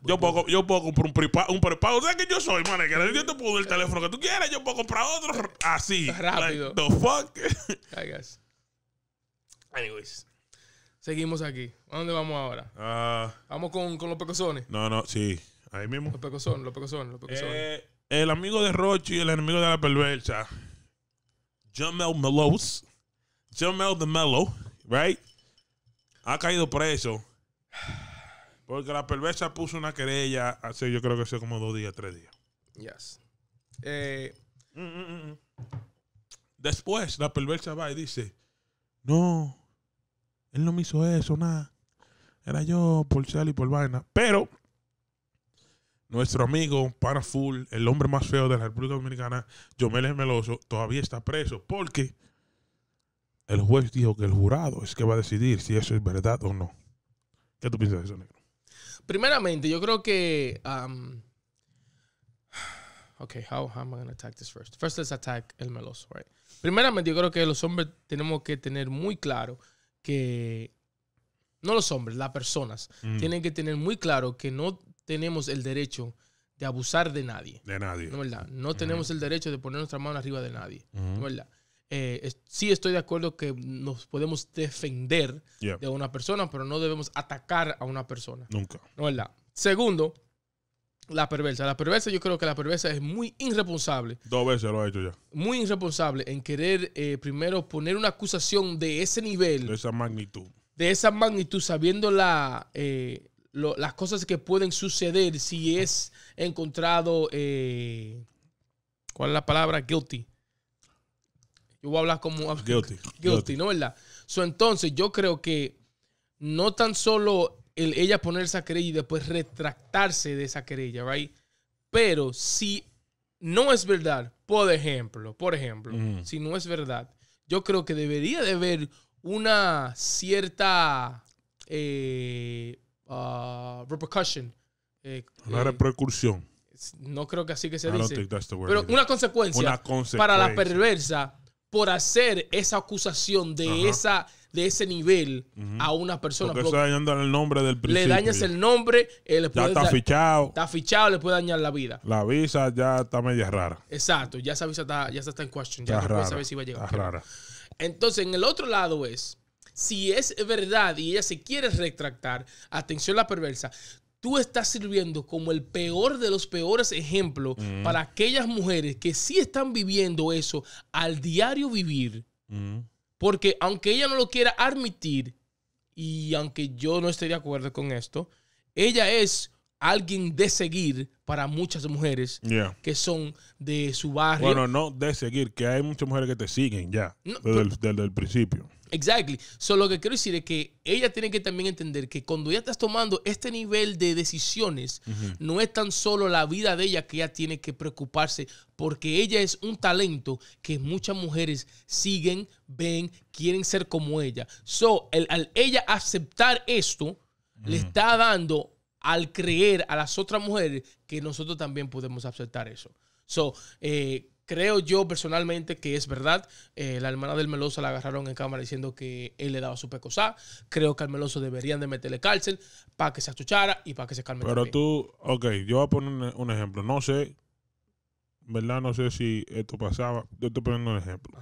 Pues yo puedo, yo puedo comprar un prepago. Un prepago. ¿Sabes que yo soy, man? Yo te puedo el teléfono que tú quieras. Yo puedo comprar otro así. Rápido. Like, the fuck. Anyways. Seguimos aquí. ¿A dónde vamos ahora? Ah. ¿Vamos con, con, los pecosones? No, no, sí. Ahí mismo. Los pecosones, los pecosones, los pecosones. Eh, el amigo de Rochi y el enemigo de la perversa. Jumel Melos. Jamel de Melo, right? Ha caído preso porque la perversa puso una querella hace, yo creo que hace como dos días, tres días. Yes. Eh, mm, mm, mm, Después la perversa va y dice, no, él no me hizo eso, nada. Era yo por sal y por vaina. Pero nuestro amigo para full, el hombre más feo de la República Dominicana, Jomel Meloso, todavía está preso porque el juez dijo que el jurado es que va a decidir si eso es verdad o no. ¿Qué tú piensas de eso, negro? Primeramente, yo creo que. Um, how, am I going attack this first? First, let's attack el meloso, right? Primeramente, yo creo que los hombres tenemos que tener muy claro que. No los hombres, las personas. Mm. Tienen que tener muy claro que no tenemos el derecho de abusar de nadie. De nadie. ¿No verdad? No tenemos el derecho de poner nuestra mano arriba de nadie. ¿No verdad? Eh, sí estoy de acuerdo que nos podemos defender de una persona, pero no debemos atacar a una persona. Nunca. No es verdad. Segundo, la perversa. La perversa, yo creo que la perversa es muy irresponsable. Dos veces lo ha hecho ya. Muy irresponsable en querer eh, primero poner una acusación de ese nivel. De esa magnitud. De esa magnitud, sabiendo la, eh, las cosas que pueden suceder si es encontrado. ¿Cuál es la palabra? Guilty yo voy a hablar como... Guilty. Guilty, ¿no verdad? So, entonces, yo creo que no tan solo el, ella poner esa querella y después retractarse de esa querella, ¿verdad? Pero si no es verdad, por ejemplo, por ejemplo, si no es verdad, yo creo que debería de haber una cierta eh, uh, Repercusión eh, una eh, repercusión. No creo que así que se dice. Pero una consecuencia para la perversa por hacer esa acusación de esa de ese nivel a una persona. el nombre del principio. Le dañas el nombre, eh, puede está fichado. Está fichado, le puede dañar la vida. La visa ya está media rara. Exacto, ya esa visa está, ya está en question. Ya no si va a llegar. Entonces, en el otro lado es, si es verdad y ella se quiere retractar, atención la perversa, tú estás sirviendo como el peor de los peores ejemplos mm. para aquellas mujeres que sí están viviendo eso al diario vivir. Mm. Porque aunque ella no lo quiera admitir, y aunque yo no esté de acuerdo con esto, ella es alguien de seguir para muchas mujeres que son de su barrio. Bueno, no de seguir, que hay muchas mujeres que te siguen ya, desde el principio. Exactly. Solo lo que quiero decir es que ella tiene que también entender que cuando ya estás tomando este nivel de decisiones, no es tan solo la vida de ella que ella tiene que preocuparse, porque ella es un talento que muchas mujeres siguen, ven, quieren ser como ella. So, el, al ella aceptar esto, le está dando al creer a las otras mujeres que nosotros también podemos aceptar eso. So, eh, Creo yo personalmente que es verdad. Eh, la hermana del Meloso la agarraron en cámara diciendo que él le daba su pecosá. Creo que al Meloso deberían de meterle cárcel para que se achuchara y para que se calme. Pero tú, ok, yo voy a poner un ejemplo. No sé, ¿verdad? No sé si esto pasaba. Yo estoy poniendo un ejemplo.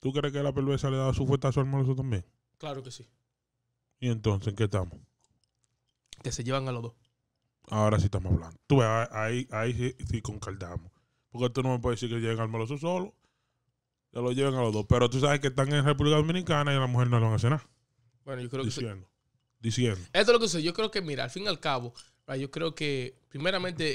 ¿Tú crees que la perversa le daba su fuertazo al Meloso también? Claro que sí. ¿Y entonces en qué estamos? Que se llevan a los dos. Ahora sí estamos hablando. Tú ves, ahí, ahí sí, sí concordamos. Porque tú no me puedes decir que lleguen al meloso solo. Que lo lleven a los dos. Pero tú sabes que están en República Dominicana y a la mujer no lo van a nada. Bueno, yo creo diciendo, que. Diciendo. Diciendo. Esto es lo que sé Yo creo que, mira, al fin y al cabo, yo creo que, primeramente,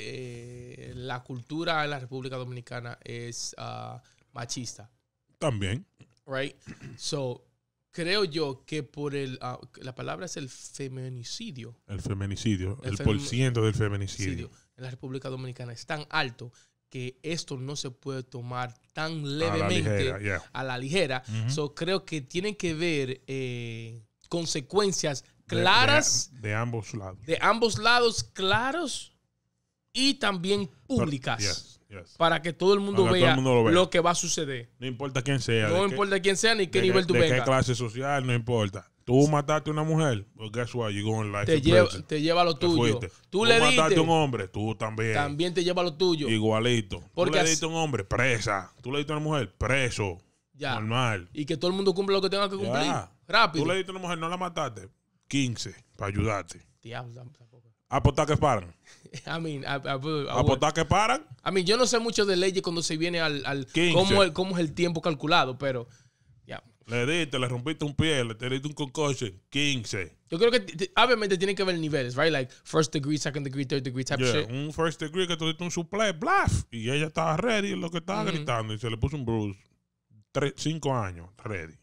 eh, la cultura en la República Dominicana es ah, machista. También. Right? So, creo yo que por el. Ah, la palabra es el feminicidio. El feminicidio. El, por ciento del feminicidio. En la República Dominicana es tan alto que esto no se puede tomar tan levemente a la ligera. yo creo que tiene que ver eh, consecuencias claras. De, ambos lados. De ambos lados claros y también públicas. Para que todo el mundo, vea, lo que va a suceder. No importa quién sea. No importa quién sea ni qué nivel tú de qué clase social, no importa. Tú mataste a una mujer, well, guess what? life te, lleva, te lleva lo tuyo. Tú, le mataste a un hombre, tú también. También te lleva lo tuyo. Igualito. tú le diste a un hombre, presa. Tú le diste a una mujer, preso. Ya. Normal. Y que todo el mundo cumpla lo que tenga que cumplir. Ya. Rápido. Tú le diste a una mujer, no la mataste. 15 para ayudarte. Diablo, Apostar que paran. I mean, Apostar que paran. A I mí, mean, yo no sé mucho de leyes cuando se viene al, al cómo es el tiempo calculado, pero le diste, le rompiste un pie, le diste un concussion, 15. Yo creo que obviamente tiene que haber niveles, right? Like first degree, second degree, third degree type shit. Un first degree que tú diste un suple, blaf. Y ella estaba ready, lo que estaba mm-hmm. gritando. Y se le puso un bruise. Tres, cinco años, ready.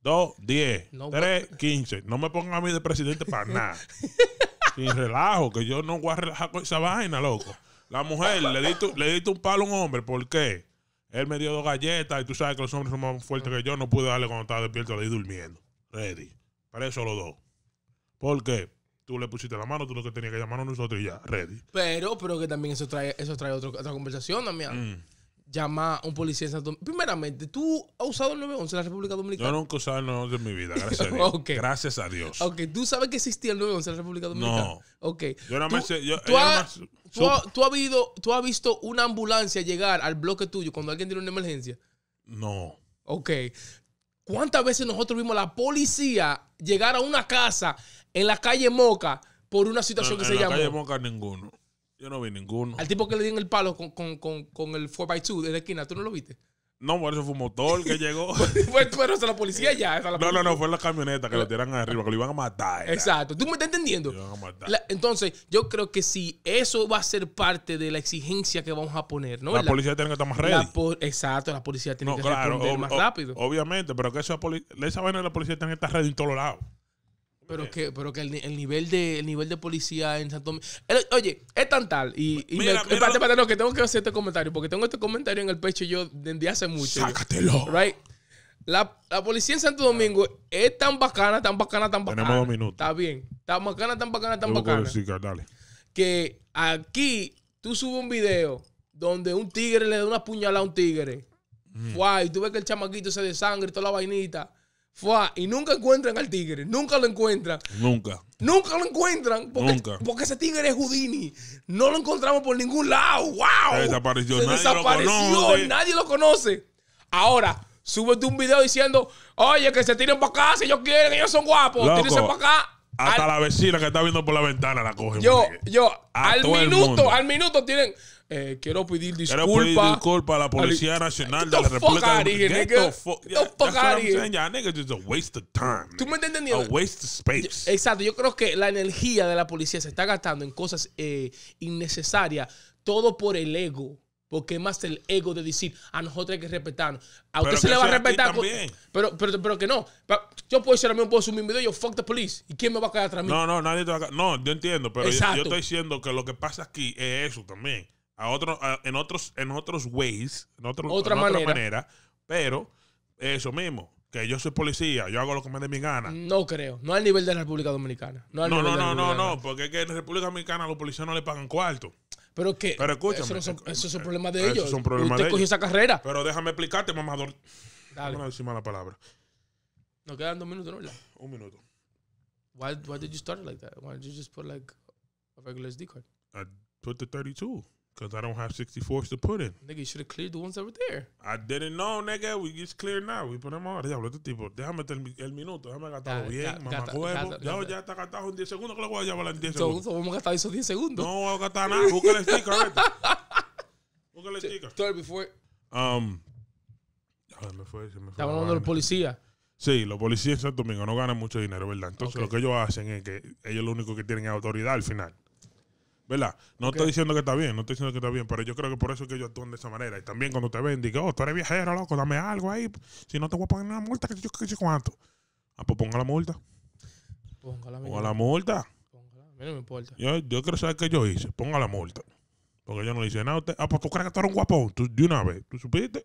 Dos, diez, tres, quince. No me pongan a mí de presidente para nada. Sin relajo, que yo no voy a relajar con esa vaina, loco. La mujer, le diste, le diste un palo a un hombre, ¿por qué? Él me dio dos galletas y tú sabes que los hombres son más fuertes que yo. No pude darle cuando estaba despierto de ahí durmiendo. Ready. Para eso los dos. ¿Por qué? Tú le pusiste la mano, tú lo que tenías que llamarnos nosotros y ya. Ready. Pero, pero que también eso trae, eso trae otra conversación también. Mm llamar a un policía en Santo Domingo. Primeramente, ¿tú has usado el 911 en la República Dominicana? Yo nunca he usado el 911 en mi vida, gracias a Dios. Gracias a Dios. Ok, ¿tú sabes que existía el 911 en la República Dominicana? No. Ok. Yo nada más... ¿Tú, has, visto, una ambulancia llegar al bloque tuyo cuando alguien tiene una emergencia? No. Ok. ¿Cuántas veces nosotros vimos a la policía llegar a una casa en la calle Moca por una situación que se llama? En la calle Moca ninguno. Yo no vi ninguno. Al tipo que le di en el palo con, con, con, con el 4x2 de la esquina, ¿tú no lo viste? No, por eso fue un motor que llegó. fue, pero esa la policía ya. Esa No, no, no, fue la camioneta que le tiran arriba, que lo iban a matar. Exacto. ¿Tú me estás entendiendo? Lo iban a matar. entonces, yo creo que si eso va a ser parte de la exigencia que vamos a poner, ¿no? La, policía tiene que estar más ready. exacto, la policía tiene que responder más rápido. Obviamente, pero que esa, esa vaina de la policía tiene que estar ready en todos lados. Pero que, pero que el, nivel de, nivel de policía en Santo Domingo. Oye, es tan tal. Y, espérate, no, que tengo que hacer este comentario, porque tengo este comentario en el pecho yo desde hace mucho. Sácatelo. Right. La, la, policía en Santo Domingo es tan bacana, tan bacana, tan bacana. Tenemos dos minutos. Está bien. Tan bacana, tan bacana, tan bacana. Que aquí tú subes un video donde un tigre le da una puñalada a un tigre. Mm. Guay, tú ves que el chamaquito se desangre y toda la vainita y nunca encuentran al tigre, nunca lo encuentran. Nunca. Nunca lo encuentran porque, porque ese tigre es Houdini. No lo encontramos por ningún lado. ¡Wow! Se desapareció, nadie lo conoce. nadie lo conoce. Ahora, súbete un video diciendo, oye, que se tiren para acá si ellos quieren, ellos son guapos, tírense para acá. Hasta la vecina que está viendo por la ventana la cogen. Yo, yo, al minuto, al minuto tienen, eh, quiero pedir disculpas. Quiero pedir disculpas a la Policía Nacional de la República Dominicana. Get the fuck a waste of time. ¿Tú me A waste of space. exacto. Yo creo que la energía de la policía se está gastando en cosas eh, innecesarias. Todo por el ego. Porque es más el ego de decir, a nosotros hay que respetarnos. A usted se le va a respetar. pero, pero, pero que no. Yo puedo decir a mí, puedo subir un video, yo fuck the police. ¿Y quién me va a caer atrás mí? No, no, nadie te va a No, yo entiendo, pero yo, yo, estoy diciendo que lo que pasa aquí es eso también a otro, en otros, en otros ways, en, otro, otra, manera. pero eso mismo, que yo soy policía, yo hago lo que me dé mi gana. No creo, no al nivel de la República Dominicana. No, no, no, no, no, porque es que en la República Dominicana los policías no le pagan cuarto. Pero que pero escúchame, eso, son, eso es un eh, problema de ellos. Es un Usted de esa carrera. Pero déjame explicarte, mamador. Dale. Vamos a decir palabra. Nos quedan dos minutos, ¿no? Un minuto. Why, why did you start like that? Why did you just put like a regular SD card? I put the 32. Cause I don't have 64 to put in. Nigga, you should have cleared the ones that were there. I didn't know, nigga. We just cleared now. We ponemos ahora. Diablo, este tipo. Déjame el, minuto. Déjame gastarlo bien. Mamá, Ya, ya está gastado en 10 segundos. que lo voy a llevar en 10 segundos? Vamos a gastar esos 10 segundos. No voy a gastar nada. Busca el sticker, vete. Busca el sticker. Story before. Um, me fue, se me fue. Estaban hablando de los policías. Sí, los policías en Santo Domingo no ganan mucho dinero, ¿verdad? Entonces lo que ellos hacen es que ellos lo único que tienen es autoridad al final. ¿Verdad? No estoy diciendo que está bien, no estoy diciendo que está bien, pero yo creo que por eso es que ellos actúan de esa manera. Y también cuando te ven, digo, oh, tú eres viajero, loco, dame algo ahí. Si no te voy a poner una multa, que yo qué sé cuánto. Ah, pues ponga la multa. Ponga la, ponga la multa. A la, no me importa. Yo, yo quiero saber qué yo hice. Ponga la multa. Porque yo no le hice nada a usted. Ah, pues tú crees que tú eres un guapón. Tú, de una vez, ¿tú supiste?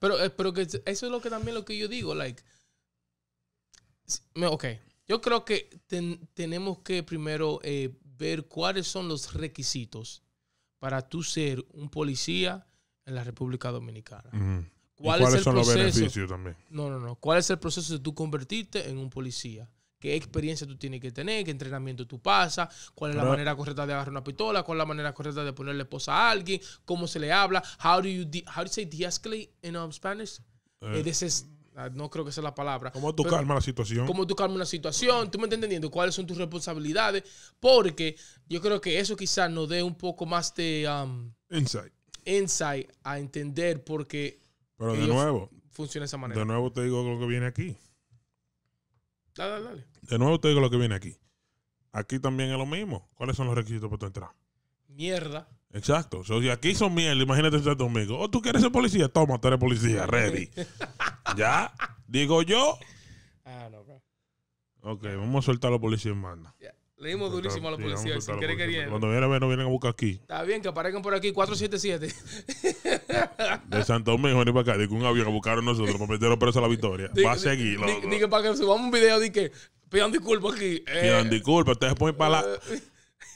Pero, eh, pero que eso es lo que también lo que yo digo, like. Ok, yo creo que tenemos que primero eh, ver cuáles son los requisitos para tú ser un policía en la República Dominicana. ¿Cuáles es el son proceso? los beneficios también? No, no, no. ¿Cuál es el proceso de tú convertirte en un policía? ¿Qué experiencia tú tienes que tener? ¿Qué entrenamiento tú pasas? ¿Cuál es la manera correcta de agarrar una pistola? ¿Cuál es la manera correcta de ponerle esposa a alguien? ¿Cómo se le habla? How do you how do you say de in um, Spanish? Eh, eh Ah, no creo que sea la palabra. ¿Cómo tú calmas la situación? ¿Cómo tú calmas la situación? ¿Tú me estás entendiendo? ¿Cuáles son tus responsabilidades? Porque yo creo que eso quizás nos dé un poco más de... Um, insight. Insight a entender porque... Pero de nuevo. Funciona de esa manera. De nuevo te digo lo que viene aquí. Dale, dale, dale. De nuevo te digo lo que viene aquí. Aquí también es lo mismo. ¿Cuáles son los requisitos para tu entrar? Mierda. Exacto. So, si aquí son mierda, imagínate estás domingo. O oh, tú quieres ser policía, toma, tú eres policía, ready. ya, digo yo. Ah, no, bro. Ok, vamos a soltar a los policías en mano. Le dimos durísimo a los policías, Cuando vienen a ver, nos vienen a buscar aquí. Está bien que aparezcan por aquí 477. De Santo Domingo, ni para acá. Digo, un avión a buscaron a nosotros para los presos a la victoria. Va a seguir. loco. que para que subamos un video, di que pidan disculpas aquí. Pidan eh, disculpas, ustedes ponen para la. Eh.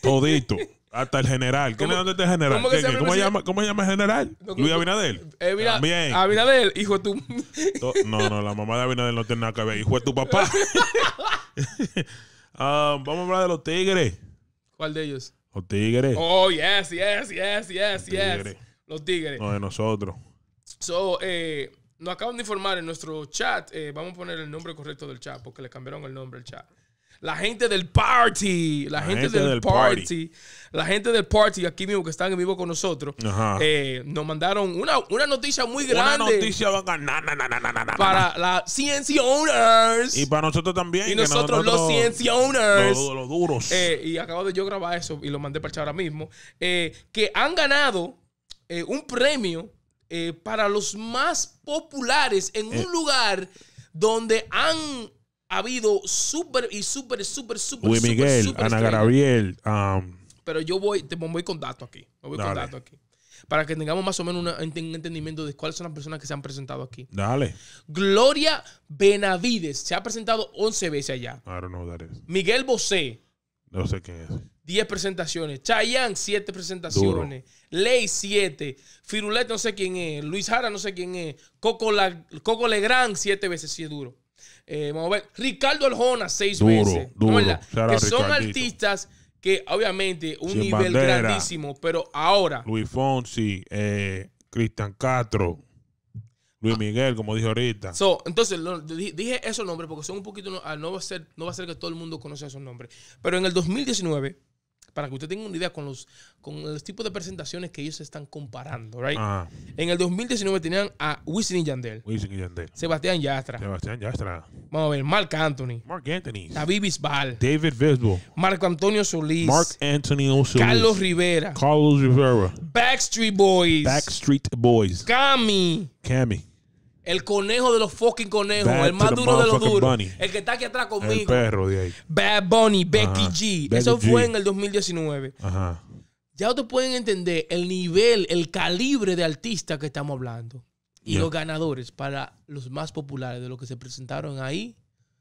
Todito. Hasta el general. ¿Quién es el general? ¿Cómo, se llama, el general? Luis Abinadel? Eh, mira, También. hijo de tu. No, no, la mamá de Abinadel no tiene nada que ver. Hijo de tu papá. Ah, vamos a hablar de los tigres. ¿Cuál de ellos? Los tigres. Oh, yes, yes, yes, yes, yes. Los tigres. No, de nosotros. So, eh, nos acaban de informar en nuestro chat. Eh, vamos a poner el nombre correcto del chat porque le cambiaron el nombre al chat la gente del party, la, gente, del, party. la gente del party aquí mismo que están en vivo con nosotros, eh, nos mandaron una, noticia muy grande. Una noticia para la Ciencia Owners. Y para nosotros también. Y nosotros, los CNC Owners. Los, duros. Eh, y acabo de yo grabar eso y lo mandé para ahora mismo. Eh, que han ganado un premio para los más populares en un lugar donde han ha habido súper y súper, súper, súper. Uy, Miguel, Ana Garabiel. Um, Pero yo voy, te voy con datos aquí. Para que tengamos más o menos un entendimiento de cuáles son las personas que se han presentado aquí. Dale. Gloria Benavides se ha presentado 11 veces allá. I don't know that is. Miguel Bosé. No sé quién es. 10 presentaciones. Chayanne, 7 presentaciones. Ley, 7. Firulete, no sé quién es. Luis Jara, no sé quién es. Coco, Coco Legrand, 7 veces, sí es duro. Eh, vamos a ver. Ricardo Aljona seis veces. que son artistas que, obviamente, un nivel grandísimo, pero ahora. Luis Fonsi, eh, Cristian Castro. Luis ah. Miguel, como dije ahorita. So, entonces, dije esos nombres porque son un poquito. No, no, va a ser, no va a ser que todo el mundo conoce esos nombres. Pero en el 2019, para que usted tenga una idea con los, con los tipos de presentaciones que ellos están comparando, right? Ah. En el 2019 tenían a Wisin y Yandel. Wisin y Yandel. Sebastián Yastra. Sebastián Yastra. Vamos a ver, Mark Anthony. Mark Anthony. David Bisbal. David Bisbal. Marco Antonio Solís. Mark Anthony Solís. Carlos Rivera. Carlos Rivera. Backstreet Boys. Backstreet Boys. Cami. Cami. El conejo de los fucking conejos. el más duro de los duros. El que está aquí atrás conmigo. El perro de ahí. Bad Bunny, Becky G. Eso fue en el 2019. Ajá. Ya ustedes pueden entender el nivel, el calibre de artista que estamos hablando. Y los ganadores para los más populares de los que se presentaron ahí.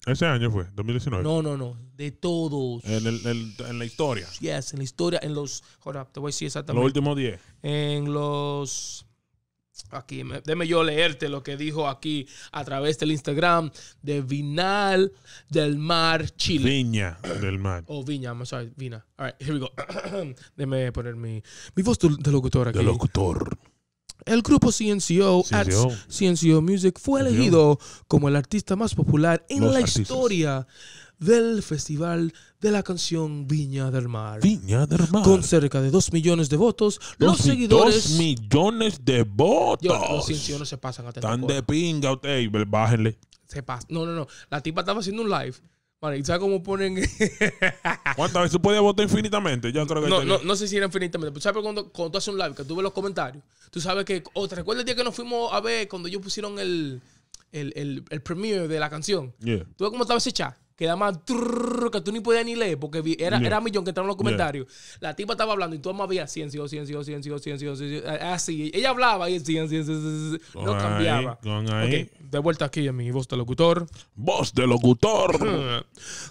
Ese año fue, 2019. No, no, no. De todos. En, la historia. Yes, en la historia, en los. Hold up, te voy a decir exactamente. Los últimos 10. En los. Aquí, déme yo leerte lo que dijo aquí a través del Instagram de Vinal del Mar Chile. Viña del Mar. Oh, Viña, I'm sorry, Vina. All right, here we go. déme poner mi, voz de locutor aquí. De locutor. El grupo CNCO, CNCO. CNCO Music fue elegido como el artista más popular en la historia del Festival de la Canción Viña del Mar. Viña del Mar. Con cerca de 2 millones de votos, los, seguidores. 2 millones de votos. los seguidores. se pasan a Están este de pinga ustedes, bájenle. Se pasa. No, no, no. La tipa estaba haciendo un live. Vale, ¿y sabes cómo ponen? ¿Cuántas veces podías votar infinitamente? creo que no, este no, no, sé si era infinitamente, pero ¿sabes cuando, cuando tú haces un live, que tú ves los comentarios? Tú sabes que, o te recuerdas el día que nos fuimos a ver cuando ellos pusieron el, el, el, premiere de la canción. ¿Tú ves cómo estaba ese chat? que da que tú ni podías ni leer porque era, era millón que estaban en los comentarios. La tipa estaba hablando y tú más veías ciencia, así. Ella hablaba y ciencia, no cambiaba. de vuelta aquí a mi voz de locutor. Voz de locutor.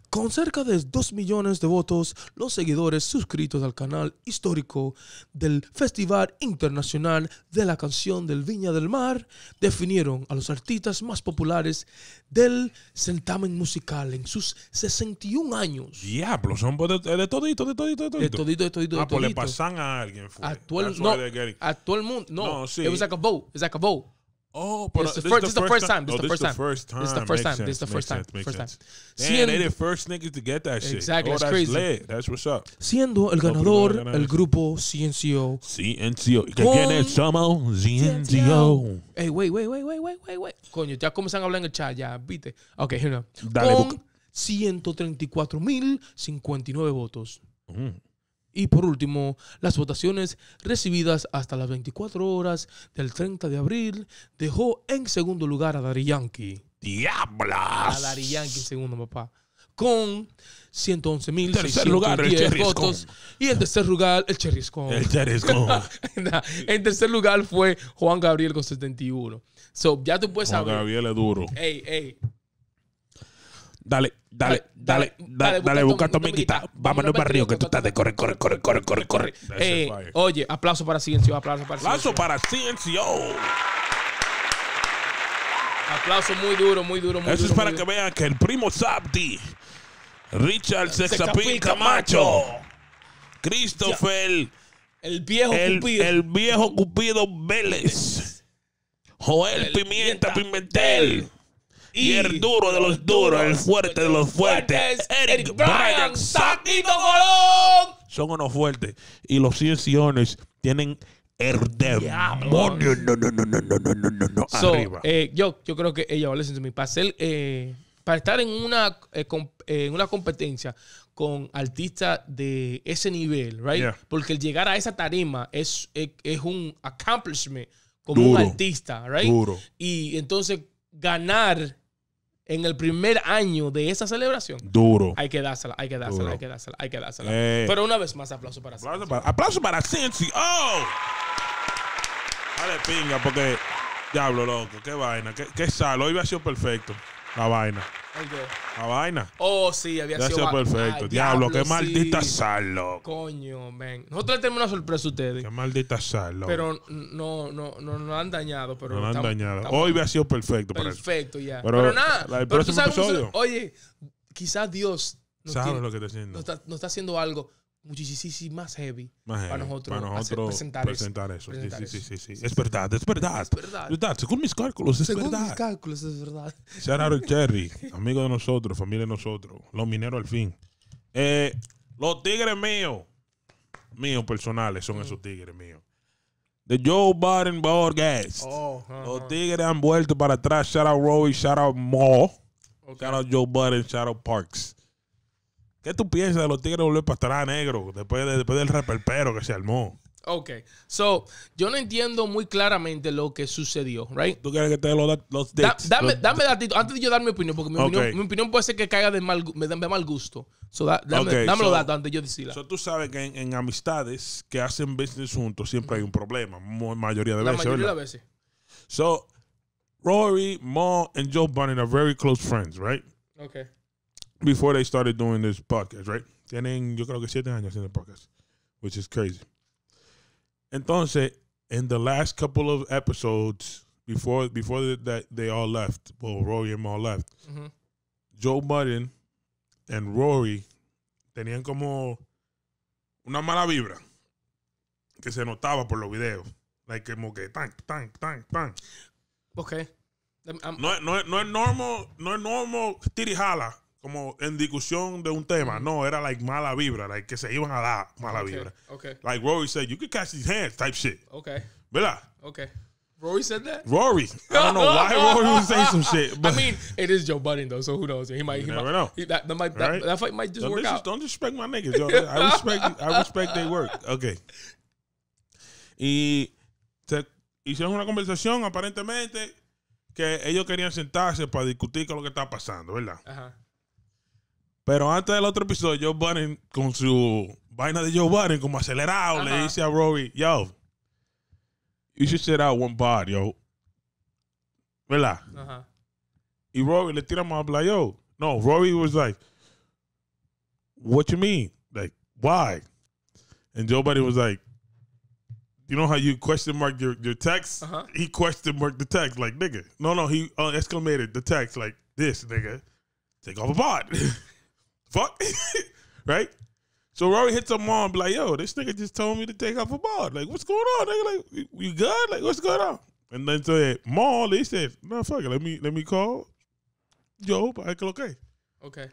con cerca de 2 millones de votos, los seguidores suscritos al canal histórico del Festival Internacional de la Canción del Viña del Mar definieron a los artistas más populares del certamen musical en su 61 años. Diablo, son pues de, de, todito, de todito, de todito. De todito, de todito. Ah, de pues le pasan a alguien. Fue. Actual, no, mundo. No, sí. It was like a boat. It's like a boat. Oh, pero this, this, the first time. This oh, the first time. This the first time. This the first time. This the first time. niggas to get that shit. Exactly. Oh, that's crazy. That's Siendo el ganador el grupo CNCO. CNCO. Que tiene Samo CNCO. Hey, wait, wait, wait, wait, wait, wait, wait. Coño, ya comienzan a hablar en el chat ya, ¿viste? Okay, here we go. Dale, 134.059 votos. Mm. Y por último, las votaciones recibidas hasta las 24 horas del 30 de abril dejó en segundo lugar a Dari Yankee. ¡Diablas! A Dari Yankee en segundo, papá. Con 111.610 votos. Y en tercer lugar, el Cherriscón. El Cherriscón. en tercer lugar fue Juan Gabriel con 71. So, ya tú puedes saber. Juan Gabriel es duro. Ey, ey dale, dale, dale, dale, dale, busca tu amiguita. Vámonos para arriba que tú estás de corre, corre, corre, corre, corre, corre. oye, aplauso para Ciencio, aplauso para Ciencio. Aplauso para Ciencio. Aplauso muy duro, muy duro, muy Eso es para que vean que el primo Sabdi, Richard Sexapil Camacho, Christopher, el viejo Cupido, el viejo Cupido Vélez, Joel Pimienta, Pimentel y, el duro de los duros, el fuerte de los fuertes, Eric, Bryan, Colón. Son unos fuertes. Y los cienciones tienen el yo, yo creo que ella, listen to me, para, eh, para estar en una, eh, eh, una competencia con artistas de ese nivel, right? Porque el llegar a esa tarima es, es, un accomplishment como un artista, right? Y entonces ganar en el primer año de esa celebración. Duro. Hay que dársela, hay que dársela, hay que dársela, hay que dársela. Eh. Pero una vez más, aplauso para Aplauso para, aplauso para ¡Oh! Dale pinga, porque. Diablo, loco, qué vaina, qué, qué sal. Hoy a sido perfecto. La vaina. Okay. La vaina. Oh, sí, había sido. perfecto. diablo, qué maldita sal, Coño, ven. Nosotros le tenemos una sorpresa a ustedes. Qué maldita sal, Pero no, no, no, no han dañado. Pero no, han dañado. Hoy había sido perfecto, Perfecto, ya. Pero, nada. pero próximo tú sabes, episodio. Oye, quizás Dios. ¿Sabes lo que está haciendo? No nos está haciendo algo muchísimo más heavy, para nosotros, para nosotros presentar, eso. Sí, sí, sí, sí, Es verdad, es verdad. Es verdad. Según mis cálculos, es verdad. Según mis cálculos, es verdad. Cherry, amigo de nosotros, familia de nosotros, los mineros al fin. Eh, los tigres míos, míos personales, son mm. esos tigres míos. The Joe Biden Borges. Oh, los tigres han vuelto para atrás. Shout out Roy, shout out Mo. Shout out Joe Biden, shout out Parks. ¿Qué tú piensas de los Tigres volver para estar a negro después, de, después del reperpero que se armó? Ok, so yo no entiendo muy claramente lo que sucedió, right? ¿Tú quieres que te lo los los datos. dame, los, dame datito, antes de yo dar mi opinión, porque mi, opinión, puede ser que caiga de mal, de, mal gusto. So dame, dame los datos antes de yo decirla. So tú sabes que en, en, amistades que hacen business juntos siempre hay un problema, mayoría de La veces. mayoría de las veces. So, Rory, Mo, and Joe Bunny are very close friends, right? Okay. before they started doing this podcast, right? Tienen, yo creo que siete años en el podcast, which is crazy. Entonces, in the last couple of episodes, before before the, that they all left, well, Rory and all left, mm-hmm. Joe Budden and Rory tenían como una mala vibra que se notaba por los videos. Like, como que tan, tan, tan, tan. Ok. I'm, I'm, no, no, no es normal, no es normal tirijala como en discusión de un tema. No, era like mala vibra, like que se iban a dar mala vibra. Okay. Like Rory said, you could catch these hands type shit. Okay. ¿Verdad? Okay. Rory said that? Rory. I don't know why Rory would say some shit. I mean, it is Joe Budden, though, so who knows? He might. He never might, know. that, that, might, fight might just work out. Don't disrespect my niggas, yo. I respect, I respect their work. Okay. Y hicieron una conversación, aparentemente, que ellos querían sentarse para discutir con lo que está pasando, ¿verdad? Ajá. Pero antes del otro episodio, Joe Biden con su vaina de Joe Biden como acelerado, uh -huh. le dice a Robbie, yo, you should sit out one bar, yo. ¿Verdad? Uh -huh. Y Robbie le tira más, like, yo. No, Robbie was like, what you mean? Like, why? And Joe Biden was like, you know how you question mark your, your text? Uh -huh. He question mark the text, like, nigga. No, no, he uh, exclamated the text, like, this, nigga. Take off a pod. Fuck. right? So Rory hits up mom, like, yo, this nigga just told me to take off a ball. Like, what's going on? Nigga, like, you good? Like, what's going on? And then so at mall, they said, no, fuck it. Let me let me call Joe I que okay, okay. Okay.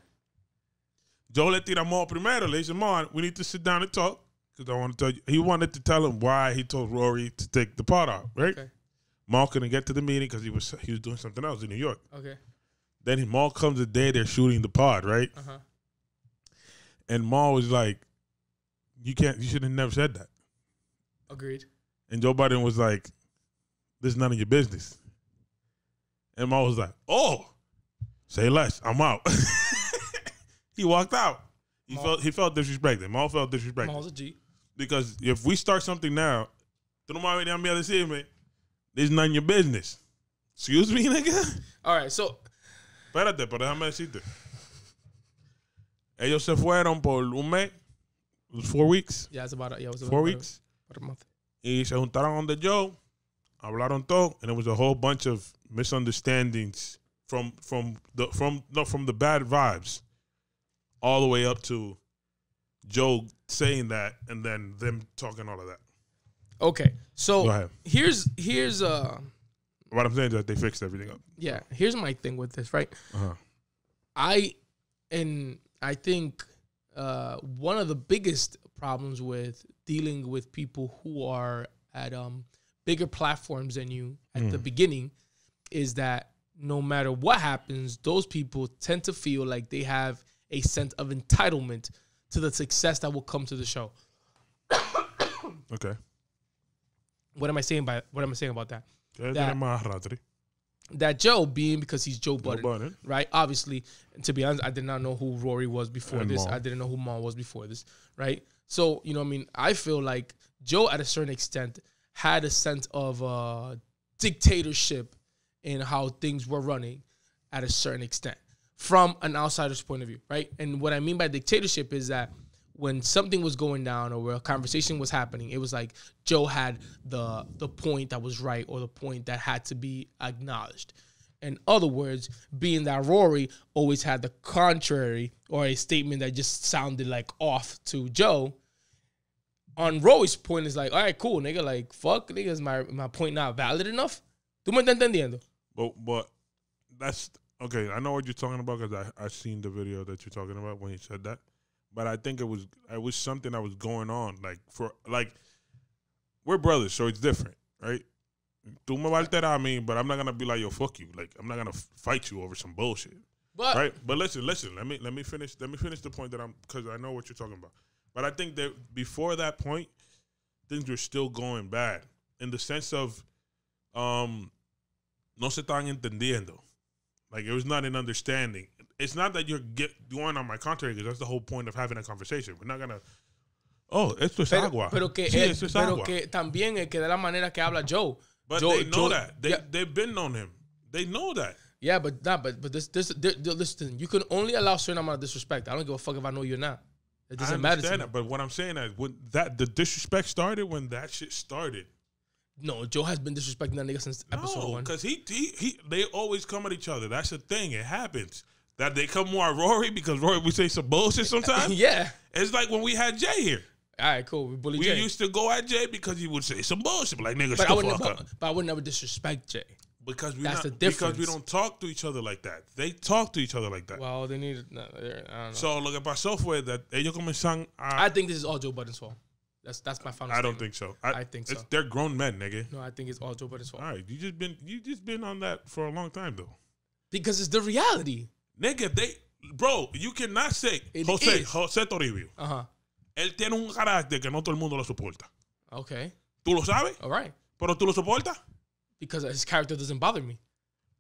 Joe le tira mall primero. He said, mom, we need to sit down and talk. Because I want to tell you, he wanted to tell him why he told Rory to take the pot out, right? Okay. couldn't get to the meeting because he was he was doing something else in New York. Okay. Then Mark comes the day they're shooting the pod, right? Uh-huh. And Ma was like, "You can't. You should have never said that." Agreed. And Joe Biden was like, "This is none of your business." And Ma was like, "Oh, say less. I'm out." he walked out. He Ma. felt he felt disrespected. Ma felt disrespected. Ma's a G. Because if we start something now, didn't no me vas other venir man. this is none of your business. Excuse me, nigga. All right, so. Espérate, pero déjame decirte. Ellos se fueron por un mes. Four weeks. Yeah, it's about, a, yeah, it was four about weeks. A, about a month. Y se juntaron on the Joe. Hablaron todo. And it was a whole bunch of misunderstandings from from the from no from the bad vibes all the way up to Joe saying that and then them talking all of that. Okay. So here's here's uh what I'm saying is that they fixed everything up. Yeah, here's my thing with this, right? Uh-huh. I and I think uh, one of the biggest problems with dealing with people who are at um, bigger platforms than you at mm. the hmm. beginning is that no matter what happens, those people tend to feel like they have a sense of entitlement to the success that will come to the show. okay. What am I saying by what am I saying about that? that that Joe being because he's Joe Budden, Budden, right? Obviously, to be honest, I did not know who Rory was before and this. Ma. I didn't know who Ma was before this, right? So you know, I mean, I feel like Joe, at a certain extent, had a sense of uh, dictatorship in how things were running, at a certain extent, from an outsider's point of view, right? And what I mean by dictatorship is that when something was going down or where a conversation was happening, it was like Joe had the the point that was right or the point that had to be acknowledged. In other words, being that Rory always had the contrary or a statement that just sounded like off to Joe. On Rory's point is like, all right, cool, nigga, like fuck, nigga, is my my point not valid enough? Tú me entendiendo? But but that's okay. I know what you're talking about because I I seen the video that you're talking about when you said that but I think it was it was something that was going on. Like for like we're brothers, so it's different, right? Do me that I mean, but I'm not gonna be like yo, fuck you. Like I'm not gonna fight you over some bullshit. But right, but listen, listen. Let me let me finish. Let me finish the point that I'm because I know what you're talking about. But I think that before that point, things were still going bad in the sense of, um, no se están entendiendo. Like it was not an understanding it's not that you're get going on my contrary because that's the whole point of having a conversation. We're not gonna. Oh, esto es pero, agua. Pero que, sí, él, esto es pero agua. que también es que de la manera que habla Joe. But Joe, they know Joe, that. They, yeah. They've been on him. They know that. Yeah, but not. Nah, but but this this listen. You can only allow certain amount of disrespect. I don't give a fuck if I know you're not. It doesn't matter. To me. That, but what I'm saying is when that the disrespect started when that shit started. No, Joe has been disrespecting that nigga since episode one. Because he, he he they always come at each other. That's the thing. It happens that they come more Rory because Rory we say some bullshit sometimes. yeah, it's like when we had Jay here. All right, cool. We bully we Jay. used to go at Jay because he would say some bullshit, like nigga, but I would never, But I would never disrespect Jay because we that's not, the difference. Because we don't talk to each other like that. They talk to each other like that. Well, they need. No, I don't know. So look at myself software that ellos comenzan. I think this is all Joe Budden's fault. That's that's my final. I statement. don't think so. I, I think so. They're grown men, nigga. No, I think it's all Joe Budden's fault. All right, you just been you just been on that for a long time though. Because it's the reality. Nigga, they, bro, you cannot say José, José Toribio. Ajá. Él tiene un carácter que no todo el mundo lo soporta. Okay. ¿Tú lo sabes? All right. ¿Pero tú lo soportas? Because his character doesn't bother me.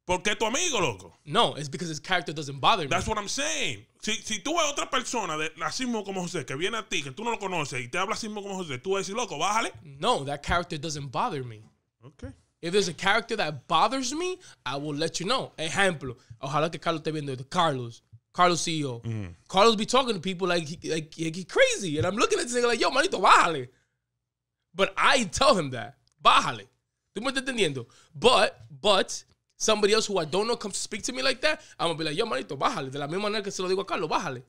¿Por qué tu amigo, loco. No, it's because his character doesn't bother That's what I'm saying. Si, si tú ves otra persona de, así como José que viene a ti, que tú no lo conoces y te habla así como José, tú vas a decir, loco, bájale. No, that character doesn't bother me. Okay. If there's a character that bothers me, I will let you know. Ejemplo, ojalá que Carlos esté viendo Carlos, Carlos CEO. Mm. Mm-hmm. Carlos be talking to people like he, like, like he crazy, and I'm looking at this nigga like, yo, manito, bájale. But I tell him that, bájale. ¿Tú me estás entendiendo? But, but, somebody else who I don't know comes to speak to me like that, I'm gonna be like, yo, manito, bájale. De la misma manera que se lo digo a Carlos, bájale.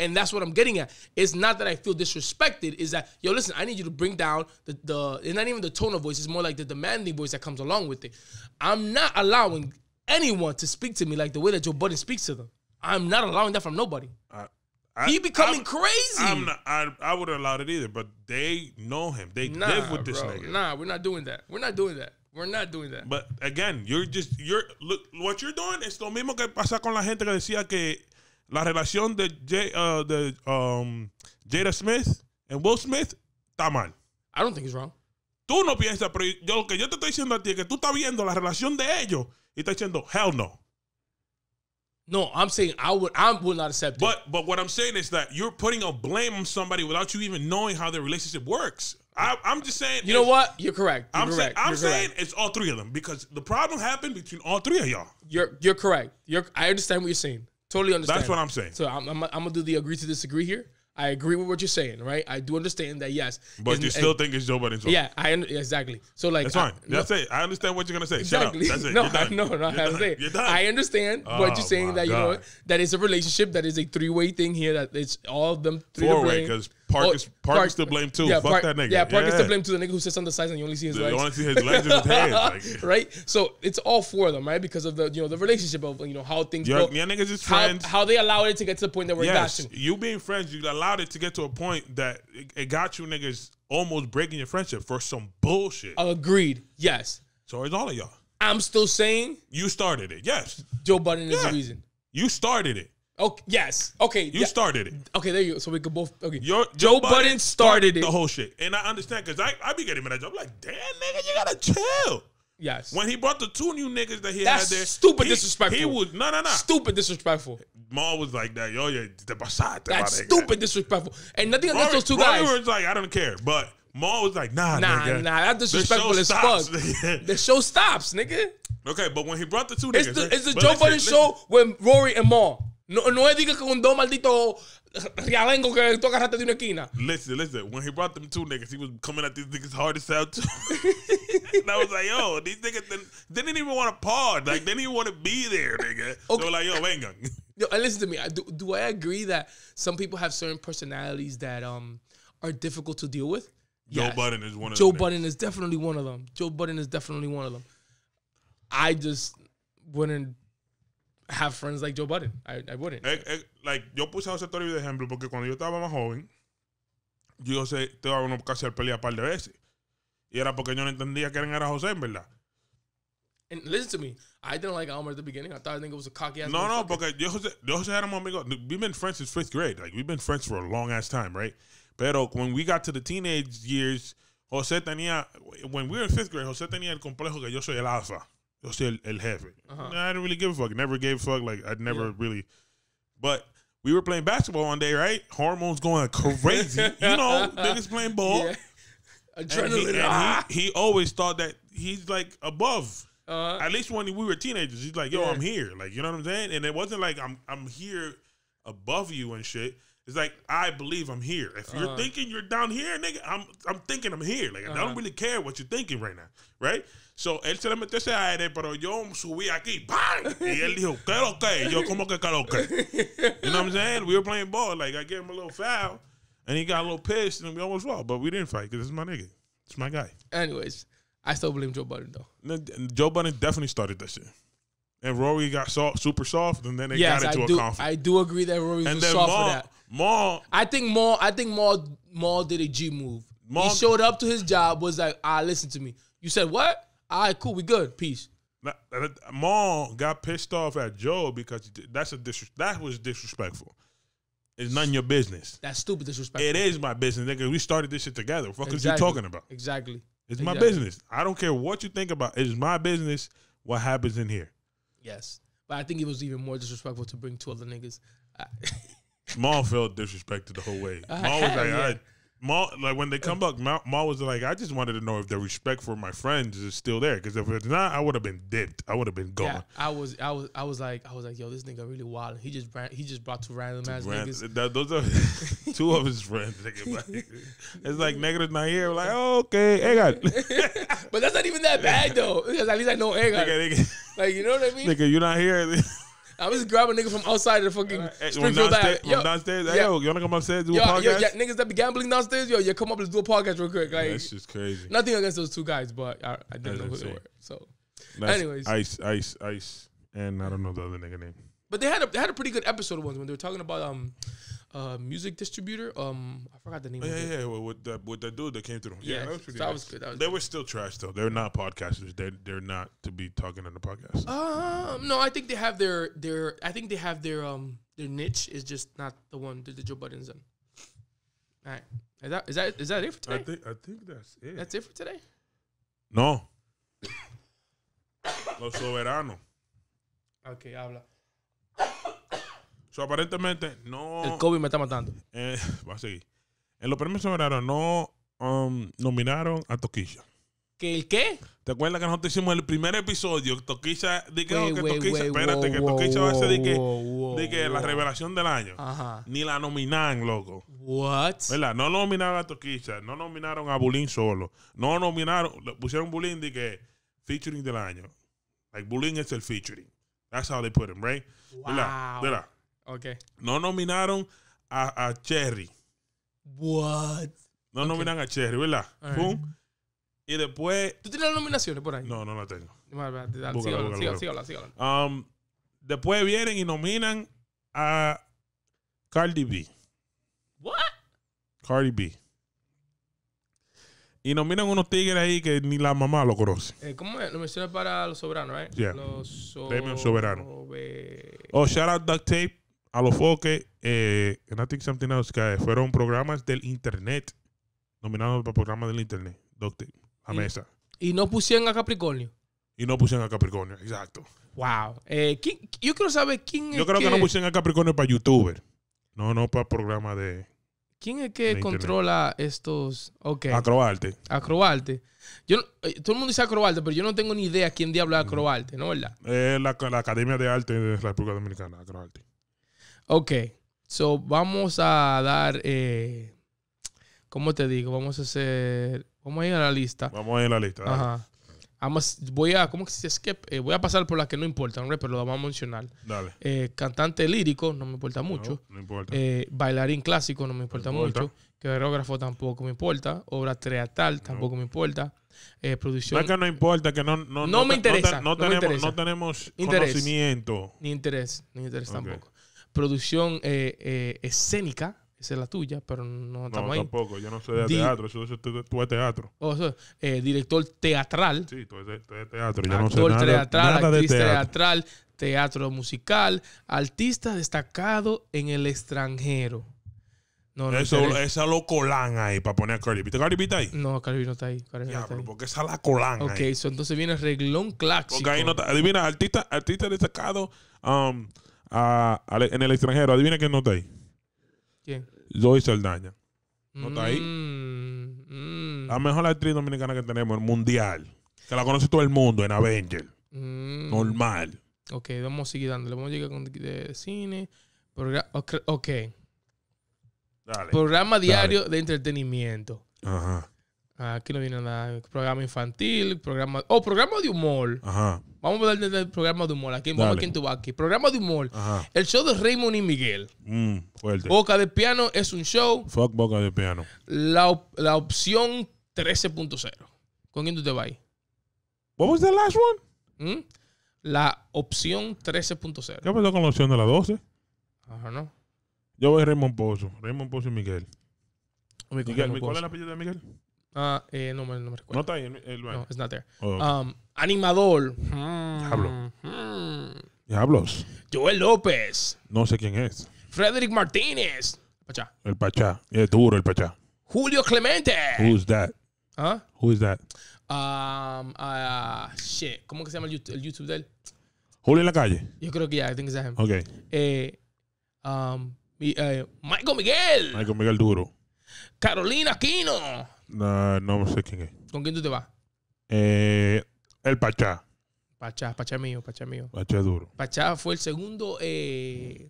And that's what I'm getting at. It's not that I feel disrespected. Is that yo? Listen, I need you to bring down the the. It's not even the tone of voice. It's more like the demanding voice that comes along with it. I'm not allowing anyone to speak to me like the way that Joe Budden speaks to them. I'm not allowing that from nobody. I, I, he becoming I'm, crazy. I'm not, I I would allowed it either, but they know him. They nah, live with this bro, nigga. Nah, we're not doing that. We're not doing that. We're not doing that. But again, you're just you're look what you're doing is lo mismo que pasa con la gente que decía que La relación de, J, uh, de um, Jada Smith and Will Smith está mal. I don't think it's wrong. Tú no piensas, pero yo lo que yo te estoy diciendo a ti es que tú estás viendo la relación de ellos y estás diciendo, hell no. No, I'm saying I would I would not accept but, it. But what I'm saying is that you're putting a blame on somebody without you even knowing how their relationship works. I, am just saying. You know what? You're correct. You're I'm, correct. Say, I'm saying correct. it's all three of them because the problem happened between all three of y'all. You're you're correct. You're I understand what you're saying. Totally understand. That's what I'm saying. So I'm, I'm, I'm gonna do the agree to disagree here. I agree with what you're saying, right? I do understand that, yes. But and, you still think it's Joe Biden's fault. Yeah, I exactly. So like, that's fine. no, that's it. I understand what you're gonna say. Exactly. Shut up. That's it. no, I, no, no. You're I'm saying I understand, oh, you're saying that God. you know that it's a relationship that is a three way thing here. That it's all of them three. Four way because Park, oh, is, Park, Park is to blame too. Yeah, Fuck Park, that nigga. Yeah, Park yeah. is to blame too. The nigga who sits on the sides and you only see his the, legs. You only see his legs and his hands. Like. Right. So it's all four of them, right? Because of the you know the relationship of you know how things. Your, go, your niggas is friends. How, how, they allowed it to get to the point that we're yes, bashing. You being friends, you allowed it to get to a point that it, it got you niggas almost breaking your friendship for some bullshit. Agreed. Yes. So it's all of y'all. I'm still saying you started it. Yes. Joe Biden yeah. is the reason. You started it. Okay. Yes. Okay. You yeah. started it. Okay. There you go. So we could both. Okay. Your, Joe, Joe Budden, started, started it. The whole shit, and I understand because I I be getting mad at Joe. I'm like, damn nigga, you gotta chill. Yes. When he brought the two new niggas that he That's had there, stupid he, disrespectful. He was no, no, no. Stupid disrespectful. Ma was like that. Yo, yeah, the basata. That's stupid disrespectful, and nothing against those two Rory guys. was like, I don't care, but. Ma was like, nah, nah, nigga. nah, that disrespectful as fuck. the show stops, nigga. Okay, but when he brought the two it's niggas, the, it's the Joe Budden show with Rory and Ma. No, no es diga con dos malditos realengo que tú agarraste de una esquina. Listen, listen. When he brought them two niggas, he was coming at these niggas hard as hell too. and I was like, yo, these niggas didn't, they didn't even want to pause. Like, they didn't even want to be there, nigga. Okay. They were like, yo, vengan. Yo, and listen to me. Do, do I agree that some people have certain personalities that um are difficult to deal with? Joe Budden is one of Joe them. Joe Budden is definitely one of them. Joe Budden is definitely one of them. I just wouldn't have friends like Joe Budden. I, I wouldn't. Eh, eh, like, yo puse a José Toribio de ejemplo porque cuando yo estaba más joven, yo sé, te iba uno casi al pelea un par de veces. Y era porque yo no entendía que era José, en verdad. And listen to me, I didn't like Almer at the beginning. I thought I think it was a cocky ass. No, no, porque yo José, yo José era mi amigo. We've been friends since fifth grade. Like, we've been friends for a long ass time, right? Pero when we got to the teenage years, José tenía, when we were in fifth grade, José tenía el complejo que yo soy el alfa you will still el jefe. Uh-huh. I didn't really give a fuck. Never gave a fuck. Like I never yeah. really. But we were playing basketball one day, right? Hormones going crazy. you know, niggas playing ball. Yeah. Adrenaline. And, he, and ah. he, he, always thought that he's like above. Uh-huh. At least when we were teenagers, he's like, "Yo, yeah. I'm here." Like, you know what I'm saying? And it wasn't like I'm I'm here above you and shit. It's like I believe I'm here. If you're uh thinking you're down here, nigga, I'm I'm thinking I'm here. Like uh-huh. I don't uh-huh. really care what you're thinking right now, right? So, él se le metió ese aire, pero yo subí aquí, ¡bam! Y él dijo, ¿qué lo que? Yo, como que qué lo que? You know what I'm saying? We were playing ball. Like, I gave him a little foul, and he got a little pissed, and we almost lost. But we didn't fight, because this is my nigga. It's my guy. Anyways, I still blame Joe Budden, though. Joe Budden definitely started that shit. And Rory got soft, super soft, and then they yes, got into I a do, conflict. I do agree that Rory and was soft Maul, for that. Maul, I think Maul, I think Maul, Maul did a G move. Maul, he showed up to his job, was like, ah, listen to me. You said what? All right, cool. We good. Peace. Maul got pissed off at Joe because that's a dis- that was disrespectful. It's none your business. That's stupid disrespect. It is my business, nigga. We started this shit together. What exactly. you talking about? Exactly. It's exactly. my business. I don't care what you think about. It's my business what happens in here. Yes. But I think it was even more disrespectful to bring two other niggas. I- felt disrespected the whole way. Maul was like, yeah. all right, Ma, like when they come back, Ma, Ma, was like, I just wanted to know if the respect for my friends is still there. Because if it's not, I would have been dipped. I would have been gone. Yeah, I was, I was, I was like, I was like, yo, this nigga really wild. He just, ran, he just brought two random two ass ran, niggas. That, those are two of his friends. Nigga. it's like negative not here. like, oh, okay, Egan. but that's not even that bad though. Because at least I know Egan. Like you know what I mean? Nigga, you're not here. I was grabbing nigga from outside of the fucking hey, Springfield downstairs, Yo, downstairs. Hey, yo, you wanna come upstairs do yo, a podcast? Yo, yeah, niggas that be gambling downstairs. Yo, yeah, come up, and do a podcast real quick. Like, that's just crazy. Nothing against those two guys, but I, I didn't that's know who insane. they were. So, that's anyways, ice, ice, ice, and I don't know the other nigga name. But they had a, they had a pretty good episode once when they were talking about um uh, music distributor. Um, I forgot the name. Oh, of yeah, yeah, well, with that with that dude that came through. Yeah, yeah that was pretty. That nice. was good. That was they good. were still trash though. They're not podcasters. They they're not to be talking on the podcast. Um, no, I think they have their their. I think they have their um their niche is just not the one that the Joe Budden's in. All right, is that is that is that it for today? I think I think that's it. That's it for today. No. Los soberanos. Okay, habla. So, aparentemente, no. El COVID me está matando. Eh, va a seguir. En los premios soberanos no um, nominaron a Toquilla. ¿Que el qué? ¿Te acuerdas que nosotros hicimos el primer episodio? Toquilla, di que, espérate, que Toquilla va a ser de que, que la revelación del año. Ajá. Ni la nominan, loco. What? ¿Verdad? No nominaron a Toquilla, no nominaron a Bulín solo. No nominaron, pusieron Bulín de que featuring del año. Like Bulín es el featuring. That's how they put him, right? Wow. ¿Verdad? ¿Verdad? Okay. No nominaron a, Cherry. What? No nominan a Cherry, ¿verdad? Pum. Y después. ¿Tú tienes las nominaciones por ahí? No, no las tengo. después vienen y nominan a Cardi B. What? Cardi B. Y nominan unos tigres ahí que ni la mamá lo conoce. Eh, ¿Cómo es? Lo menciona para los soberanos, ¿eh? Yeah. Los Soberano. soberanos. Oh, shout out Duck Tape a los foques, eh, Nothing Something Else, que fueron programas del Internet, nominados para programas del Internet, Doctor, a mesa. Y no pusieron a Capricornio. Y no pusieron a Capricornio, exacto. Wow. Eh, yo quiero saber quién Yo creo que... no pusieron a Capricornio para YouTuber. No, no para programa de. ¿Quién es que controla estos? Okay. Acroarte. Acroarte. Yo, eh, todo el mundo dice Acroarte, pero yo no tengo ni idea quién diablo es Acroarte, ¿no verdad? Eh, la, la Academia de Arte de la República Dominicana, Acroarte. Ok, so vamos a dar, eh, ¿cómo te digo? Vamos a hacer, vamos a ir a la lista. Vamos a ir a la lista. Vamos, voy a, ¿cómo que se eh, voy a pasar por las que no importan, pero lo vamos a mencionar. Eh, cantante lírico, no me importa mucho. Eh, bailarín clásico, no me importa, mucho. tampoco me importa. Obra teatral, tampoco me importa. producción. No no importa, que no, no, me interesa. No, tenemos, conocimiento. Ni interés, ni interés tampoco producción eh, eh, escénica. Esa es la tuya, pero no estamos no, tampoco. Yo no soy de teatro. Eso, es tú, teatro. Oh, eh, director teatral. Sí, tú eres, de teatro. Yo no sé teatral, nada, teatral, teatro musical, artista destacado en el extranjero. No, Eso, esa lo colán ahí para poner a Carly ¿Viste B está ahí? No, Carly B no está ahí. porque esa la colán Ok, ahí. entonces viene reglón clásico. Porque ahí no está. Adivina, artista, artista destacado. Um, en el extranjero. Adivina quién no está ahí. ¿Quién? Zoe Saldaña. No está ahí. Mm, mm. La mejor actriz dominicana que tenemos, el mundial. Que la conoce todo el mundo en Avenger. Mm. Normal. Ok, vamos a seguir dándole. Vamos a llegar con de cine. ok. Dale, programa diario de entretenimiento. Ajá. Ah, aquí no viene nada. Programa infantil, programa. O oh, programa de humor. Ajá. Vamos a hablar del, programa de humor aquí en Vamos aquí Programa de humor. El show de Raymond y Miguel. Mm, Boca de Piano es un show. Fuck Boca de Piano. La, la opción 13.0. ¿Con quién tú te vas? Ahí? What was the last one? ¿Mm? La opción 13.0. ¿Qué pasó con la opción de la 12? Ajá, no. Yo voy a Raymond Pozo. Raymond Pozo y Miguel. ¿Cuál es el apellido de Miguel? Ah, eh, no, no, me recuerdo. No está ahí. El, no, it's not there. Oh, um, animador. Diablos mm-hmm. Diablos. Joel López. No sé quién es. Frederick Martínez. Pachá. El Pachá. El duro el Pachá. Julio Clemente. Who's that? ¿Ah? Who's that? Um, ah, shit. ¿Cómo que se llama el YouTube, del? de él? Julio en la calle. Yo creo que ya, I think it's him. Ok. Eh, um, eh, Michael Miguel. Michael Miguel duro. Carolina Aquino. No, no sé quién es. ¿Con quién tú te vas? Eh, el Pachá. Pachá, Pachá mío, Pachá mío. Pachá duro. Pachá fue el segundo, eh,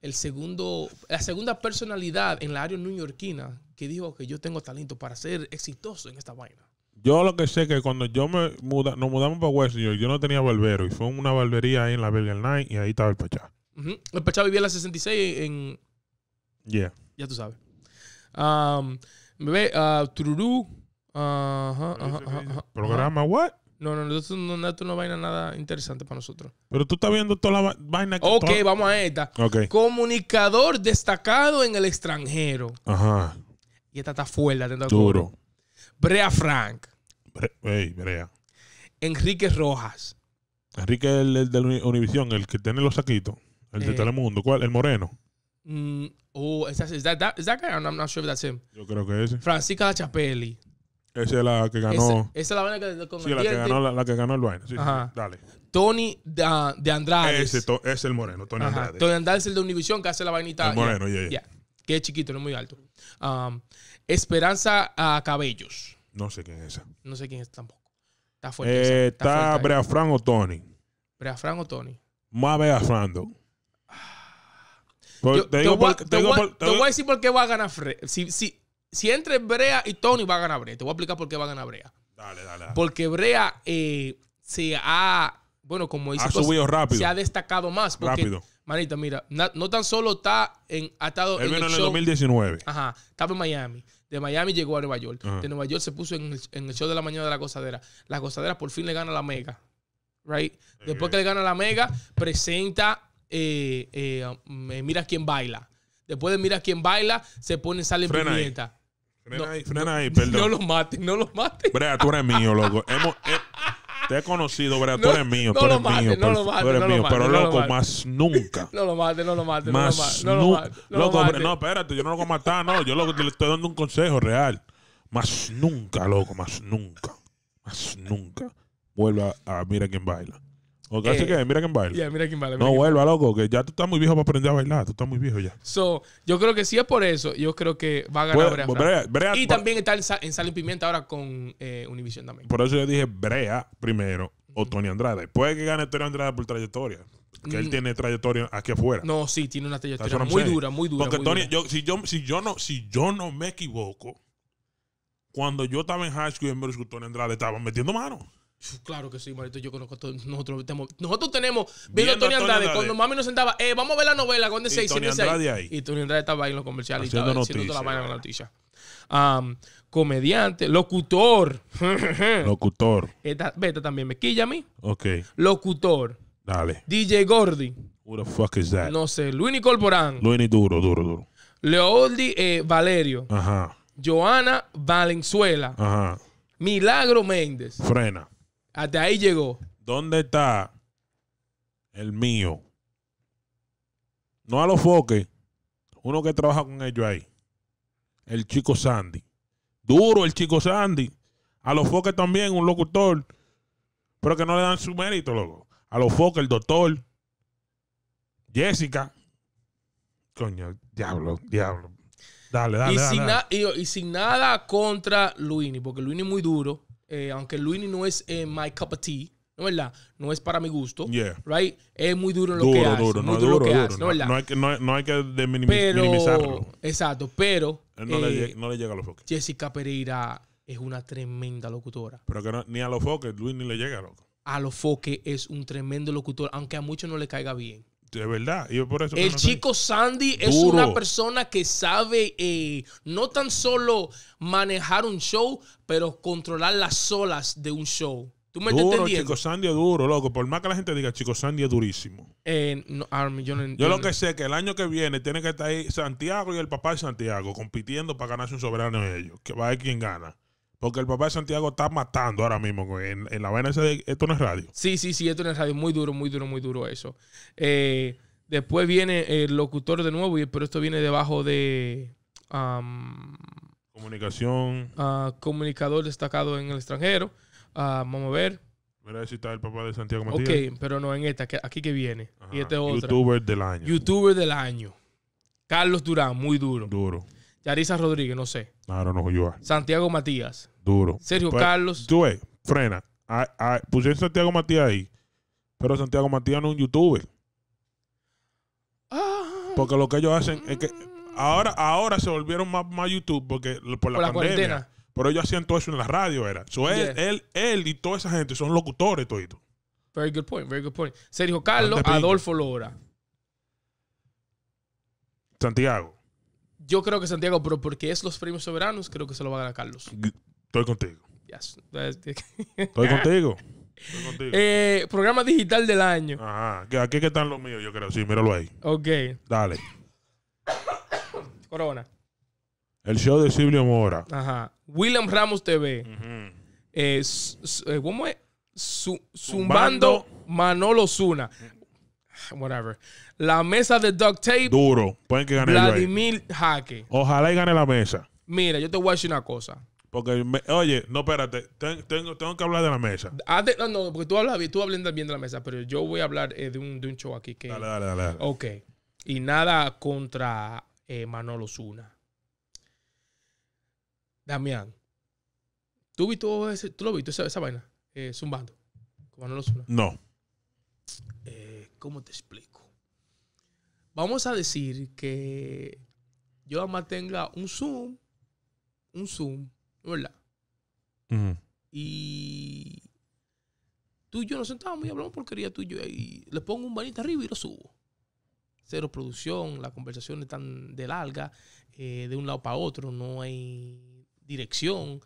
el segundo, la segunda personalidad en la área neoyorquina que dijo que yo tengo talento para ser exitoso en esta vaina. Yo lo que sé que cuando yo me muda, nos mudamos para West yo no tenía barbero y fue una barbería ahí en la Bergen Night y ahí estaba el Pachá. El Pachá vivía en la 66 en... Yeah. Ya tú sabes. Um, ve uh, ah, Tururú. Programa, what? No, no, nosotros no, no, no vaina nada interesante para nosotros. Pero tú estás viendo toda la vaina que Ok, vamos a esta. Comunicador destacado en el extranjero. Ajá. Y esta está fuerte, te Duro. Brea Frank. hey, Brea. Enrique Rojas. Enrique es el, de Univisión, el que tiene los saquitos. El de eh. Telemundo. ¿Cuál? El moreno. Mm, oh, is that, I'm Yo creo que es. Francisca Achapelli. Esa es la que ganó. Esa, es la vaina que con Sí, la que, ganó, la, que ganó el vaina. dale. Tony de, ah, Andrade. Ese es el moreno, Tony Andrade. Tony Andrade es el de Univision que hace la vainita. moreno, yeah, yeah. Que es chiquito, no es muy alto. Um, Esperanza a ah, Cabellos. No sé quién es esa. No sé quién es tampoco. Está fuerte. Eh, está fuerte Brea Fran o Tony. Brea o Tony. Más Brea Fran, ah. pues, te, voy a- decir por qué va a ganar Fred. Si, si, si entre Brea y Tony, va a ganar Brea. Te voy a explicar por qué va a ganar Brea. Dale, dale. Porque Brea eh, se ha, bueno, como dice, ha subido rápido. Se ha destacado más. rápido. Manita, mira, no, tan solo está en, atado Él en vino el en el 2019. Ajá, estaba en Miami. De Miami llegó a Nueva York. De Nueva York se puso en el, en show de la mañana de la gozadera. La gozadera por fin le gana la mega. Right? Después que le gana la mega, presenta eh, eh, um, Mira quién baila. Después de Mira quién baila, se pone sale en no, ahí, perdón. No lo mates, no lo mates. Brea, tú eres mío, loco. Hemos, eh, te he conocido, Brea, tú eres mío. No lo mates, no lo mates, tú eres mío. pero loco, más nunca. No lo mates, no lo mates, más no lo mates. No loco, no, espérate, yo no lo voy a matar, no. Yo te le estoy dando un consejo real. Más nunca, loco, más nunca. Más nunca. Vuelva a, a Mira quién baila. O casi eh, que mira quién baila. no vuelva, loco, que ya tú estás muy viejo para aprender a bailar. Tú estás muy viejo ya. So, yo creo que si es por eso, yo creo que va a ganar pues, pues, Brea, y también está en, Sal, y Pimienta ahora con eh, Univision también. Por eso yo dije Brea primero o Tony Andrade. Puede que gane Tony Andrade por trayectoria. Que él mm. tiene trayectoria aquí afuera. No, sí, tiene una trayectoria muy dura, muy dura. Porque Tony, Yo, si, yo, si, yo no, si yo no me equivoco, cuando yo estaba en high school en Tony Andrade estaba metiendo manos Claro que sí, Marito. Yo conozco a todos. Nosotros, tenemos, nosotros tenemos. Viendo a Tony Andrade, cuando mami nos sentaba, eh, vamos a ver la novela ¿Dónde se dice? Y Tony Andrade estaba ahí en los comerciales. y haciendo comediante, locutor. locutor. Vete también me quilla a mí. Ok. Locutor. Dale. DJ Gordy. What the fuck is that? No sé. Luini Corporán. Luini duro, duro, duro. Leoldi eh, Valerio. Ajá. Joana Valenzuela. Ajá. Milagro Méndez. Frena. Hasta ahí llegó. ¿Dónde está el mío? No a los foques. Uno que trabaja con ellos ahí. El chico Sandy. Duro el chico Sandy. A los foques también, un locutor. Pero que no le dan su mérito, loco. A los foques, el doctor. Jessica. Coño, diablo, diablo. Dale, dale. Y, sin, y, sin nada contra Luini, porque Luini es muy duro. Eh, aunque Luini no es eh, my cup of tea, ¿no No es para mi gusto, right? Es muy duro en lo que hace, no, lo ¿no hay que, no, hay que minimizarlo. Exacto, pero... Eh, no, le, llega a los foques. Jessica Pereira es una tremenda locutora. Pero que ni a los foques, Luini le llega, loco. A los foques es un tremendo locutor, aunque a muchos no le caiga bien. De verdad, por eso. El chico Sandy es una persona que sabe eh, no tan solo manejar un show, pero controlar las olas de un show. ¿Tú me duro, Chico Sandy es duro, loco. Por más que la gente diga, Chico Sandy es durísimo. Eh, ah, yo, lo que sé es que el año que viene tiene que estar ahí Santiago y el papá de Santiago compitiendo para ganarse un soberano de ellos. Que va a ver quién gana. Porque el papá de Santiago está matando ahora mismo en, la vaina Esto no es radio. Sí, sí, sí, esto no es radio. Muy duro, muy duro, muy duro eso. Eh, después viene el locutor de nuevo, pero esto viene debajo de... Comunicación. Ah, comunicador destacado en el extranjero. Ah, vamos a ver. Mira si está el papá de Santiago Ok, pero no en esta, aquí que viene. Y este es Youtuber del año. Youtuber del año. Carlos Durán, muy duro. Duro. Yarisa Rodríguez, no sé. Claro, no, yo. Santiago Matías. Duro. Sergio pues, Carlos. Tú frena. Ah, ah, pusieron Santiago Matías ahí. Pero Santiago Matías no es un youtuber. Ah. porque lo que ellos hacen es que ahora, ahora se volvieron más, más YouTube porque por la, Cuarentena. Pero ellos hacían todo eso en la radio, era. él, y toda esa gente son locutores, todo Very good point, very good point. Sergio Carlos, Adolfo Lora. Santiago. Yo creo que Santiago, pero porque es los premios soberanos, creo que se lo va a ganar Carlos. Estoy contigo. Estoy contigo. Eh, programa digital del año. Ajá. Aquí que están los míos, yo creo. Sí, míralo ahí. Ok. Dale. Corona. El show de Silvio Mora. Ajá. William Ramos TV. Eh, eh, ¿Cómo es? Zumbando Manolo Zuna. whatever. La mesa de duct tape. Duro. Pueden que gane Vladimir Jaque. Ojalá y gane la mesa. Mira, yo te voy a decir una cosa. Porque, oye, no, espérate, tengo, tengo, que hablar de la mesa. Ah, no, no, porque tú hablas, tú hablas bien de la mesa, pero yo voy a hablar eh, de, un, de, un, show aquí que... Dale, dale, dale. Ok. Y nada contra eh, Manolo Zuna. Damián, ¿tú, ¿tú lo viste esa, esa vaina? Eh, zumbando. Con Manolo Zuna. No. Eh, ¿Cómo te explico? Vamos a decir que yo además tenga un Zoom, un Zoom, ¿verdad? Y tú y yo nos sentamos y hablamos porquería tú y yo. Y le pongo un banito arriba y lo subo. Cero producción, la conversación están de larga, eh, de un lado para otro, no hay dirección,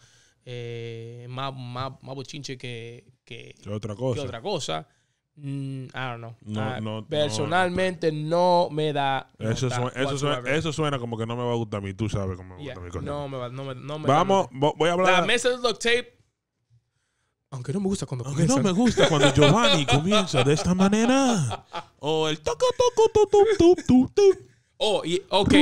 eh, más, más, bochinche que, otra cosa. que otra cosa. Mm, I don't know. Ah, no, no, personalmente no, me da. Eso suena, como que no me va a gustar a mí. Tú sabes cómo me gusta a mí. No me va, no me, no me Vamos, voy a hablar. La mesa de duct tape. Aunque no me gusta cuando Aunque no me gusta cuando Giovanni comienza de esta manera. O el toco, toco, toco, toco, Oh, ok,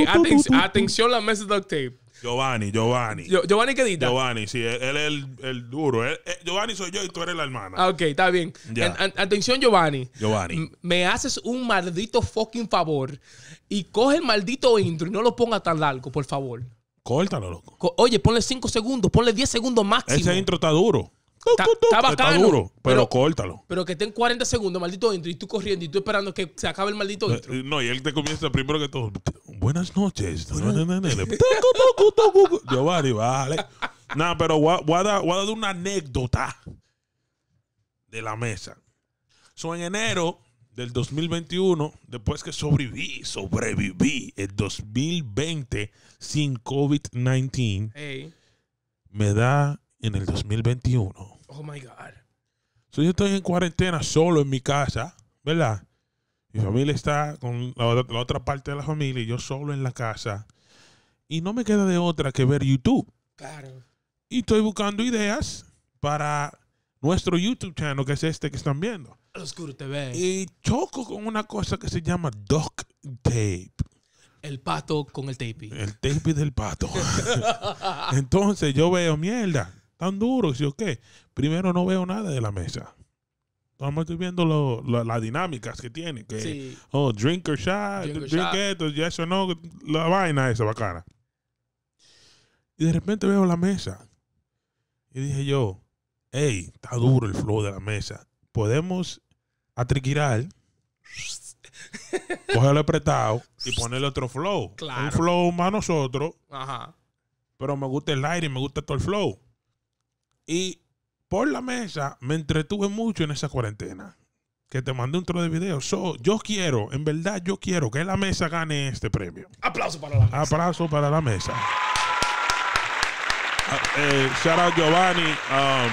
atención la mesa de duct tape. Giovanni, Giovanni. Giovanni ¿qué dices? Giovanni, sí, él, es el, duro. Eh, Giovanni soy yo y tú eres la hermana. Ah, ok, está bien. atención, Giovanni. Giovanni. me haces un maldito fucking favor y coge el maldito intro y no lo ponga tan largo, por favor. Córtalo, loco. oye, ponle 5 segundos, ponle 10 segundos máximo. Ese intro está duro. Está, duro, pero, córtalo. Pero que estén 40 segundos, maldito intro, y tú corriendo, y tú esperando que se acabe el maldito eh, intro. Eh, no, y él te comienza primero que todo. Buenas noches. Yo vale. No, pero voy a, dar, una anécdota de la mesa. So, en enero del 2021, después que sobreviví, sobreviví el 2020 sin COVID-19, me da en el 2021. Oh my God. yo estoy en cuarentena solo en mi casa, ¿verdad? Mi familia está con la, otra parte de la familia y yo solo en la casa. Y no me queda de otra que ver YouTube. Claro. Y estoy buscando ideas para nuestro YouTube channel, que es este que están viendo. Oscuro TV. Y choco con una cosa que se llama Duck tape. El pato con el tape. El tape del pato. Entonces yo veo, mierda, tan duro, si o qué. Primero no veo nada de la mesa. Nada más estoy viendo las dinámicas que tiene. Que, Oh, drink or shot, drink, esto, ya eso no, la vaina esa bacana. Y de repente veo la mesa. Y dije yo, hey, está duro el flow de la mesa. Podemos atriquirar, cogerlo apretado y ponerle otro flow. Un flow más nosotros. Pero me gusta el aire y me gusta todo el flow. Y por la mesa me entretuve mucho en esa cuarentena. Que te mandé un trozo de video. yo quiero, en verdad, yo quiero que la mesa gane este premio. Aplauso para la mesa. Aplauso para la mesa. Ah, eh, shout out Giovanni. Um,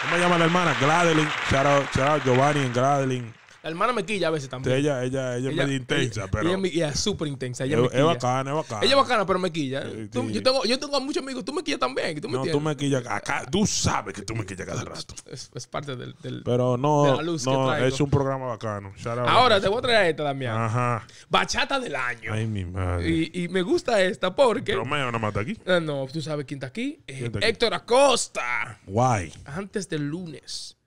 ¿Cómo me llama la hermana? Gladeline. Shout out, shout Giovanni en Gladeline hermana me quilla a veces también. ella, ella, ella, es medio intensa, pero. Ella, es súper intensa. Ella es, bacana, es bacana. Ella es bacana, pero me quilla. yo, tengo, yo tengo a muchos amigos, tú me quillas también. tú me no, tú me quillas. Acá, tú sabes que tú me quillas cada rato. Es, es parte del, Pero no, de la luz no es un programa bacano. Ahora te voy a traer esta, Damián. Ajá. Bachata del año. Ay, mi madre. Y, me gusta esta porque. Romeo no mata aquí. Ah, no, tú sabes quién está eh, aquí. Héctor Acosta. Guay. Antes del lunes.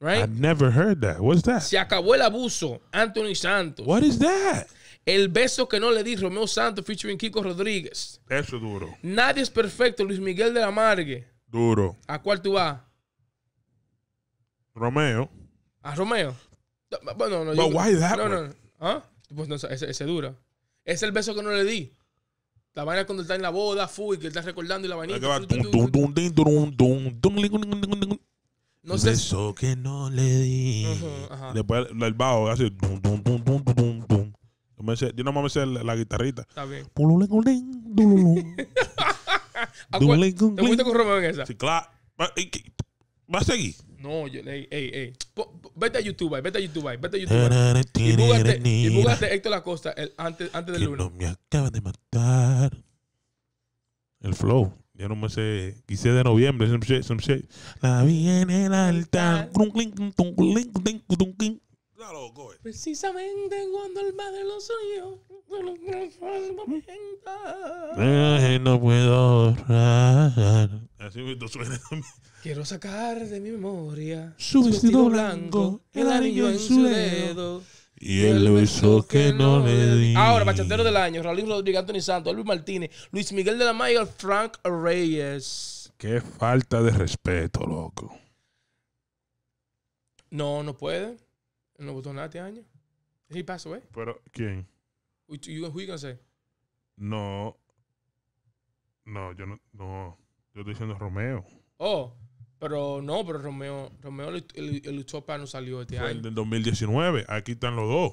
Right? I've never heard that. What's that? Se acabó el abuso, Anthony Santos. What is that? El beso que no le di Romeo Santos featuring Kiko Rodríguez. Eso duro. Nadie es perfecto, Luis Miguel de la Margue. Duro. ¿A cuál tú vas? Romeo. ¿A Romeo? Bueno, no, But yo, why that no, no, no. ¿Ah? Pues no, ese, dura. Es el beso que no le di. La vaina cuando está en la boda, fui, que está recordando y la vainita. No sé. Eso que no le di. Después el, bajo hace. dum tum, dum dum dum dum Yo, me yo no me sé la, guitarrita. Está bien. ¿Te gusta con Romeo en esa? Sí, claro. ¿Va a seguir? No, yo, ey, ey, ey. Vete a YouTube, vete a YouTube, vete a YouTube. Y búgate, y búgate Héctor Lacosta el, antes, antes del lunes. No me acabas de matar. El flow. Yo no me sé, quise de noviembre, some shit, some shit. La vi en el altar. Eh. Precisamente cuando el padre lo suyo yo, no puedo ahorrar. Así me suena Quiero sacar de mi memoria su vestido blanco, el anillo en su dedo. Y él lo hizo que no le di. Ahora, bachatero del año, Raúl Rodríguez, Anthony Santos, Luis Martínez, Luis Miguel de la Maya, Frank Reyes. Qué falta de respeto, loco. No, no puede. No votó nada este año. y pasó, eh Pero, ¿quién? No. No, yo no. No. Yo estoy diciendo Romeo. Oh. Pero no, pero Romeo, Romeo este el, el, no salió este año. El del 2019, aquí están los dos.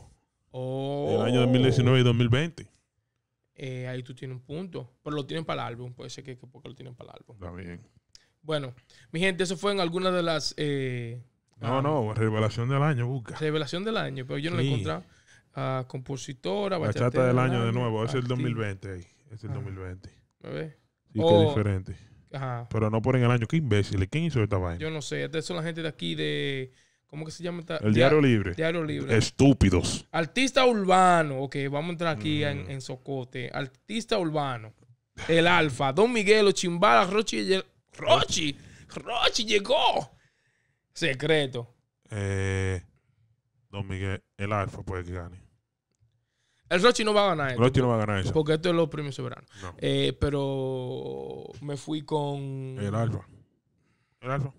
Oh. El año 2019 y 2020. Eh, ahí tú tienes un punto. Pero lo tienen para el álbum, puede ser que, porque lo tienen para el álbum. Está bien. Bueno, mi gente, eso fue en alguna de las. Eh, no, no, ah, revelación del año, busca. Revelación del año, pero yo no he encontrado. Ah, compositora, bachata. del año, de nuevo, es el 2020 ahí. Es el 2020. Ah. A Sí, qué diferente. Pero no ponen el año. Qué imbéciles. ¿Quién hizo esta vaina? Yo no sé. Esta es la gente de aquí de. ¿Cómo que se llama? El Diario, Libre. Diario Libre. Estúpidos. Artista urbano. Ok, vamos a entrar aquí en, mm. Socote. Artista urbano. El Alfa. Don Miguel Los Chimbala, Rochi. Rochi. Rochi llegó. Secreto. Eh, Don Miguel, el Alfa puede que gane. El Rochi no va a ganar. El Rochi no va a ganar eso. Porque esto es los premios soberanos. Eh, pero me fui con. El Alfa. El Alfa.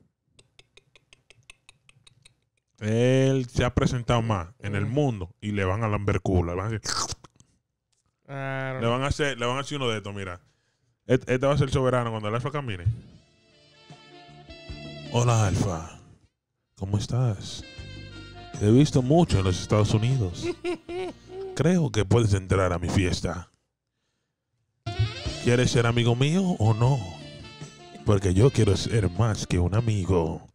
Él se ha presentado más en el mm. mundo y le van a lamber culo. Le van a decir. Ah, le van a hacer, le van a hacer uno de estos, mira. Este, este va a ser el soberano cuando el Alfa camine. Hola Alfa, ¿cómo estás? Te he visto mucho en los Estados Unidos. creo que puedes entrar a mi fiesta. ¿Quieres ser amigo mío o no? Porque yo quiero ser más que un amigo.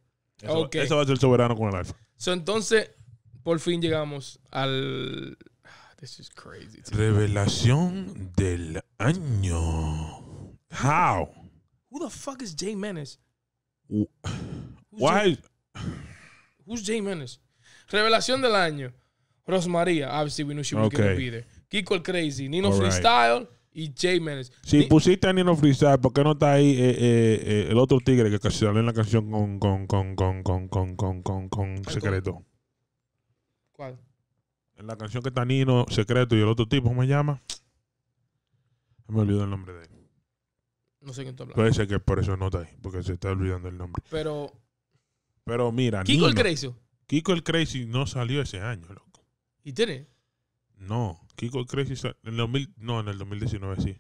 Eso, okay. eso va a ser soberano con el alfa. entonces, por fin llegamos al. Ah, this is crazy. Revelación del año. How? Who the fuck is Jay Menes? Why? Who's Jay Menes? Revelación del año. Rosmaría, obviously we know she was be there. Kiko el Crazy, Nino Freestyle y J Menes. Si pusiste a Nino Freestyle, ¿por qué no está ahí eh, eh, eh, el otro tigre que salió en la canción con, con, con, con, con, con, con, con, Secreto? ¿Cuál? En la canción que está Nino, Secreto y el otro tipo, ¿cómo se llama? Me olvidó el nombre de él. No sé quién está hablando. Puede ser que por eso no está ahí, porque se está olvidando el nombre. Pero. Pero mira. Kiko el Crazy. Kiko el Crazy no salió ese año, loco. He didn't. No, Kiko Crazy en el 2000, no, en el 2019 sí.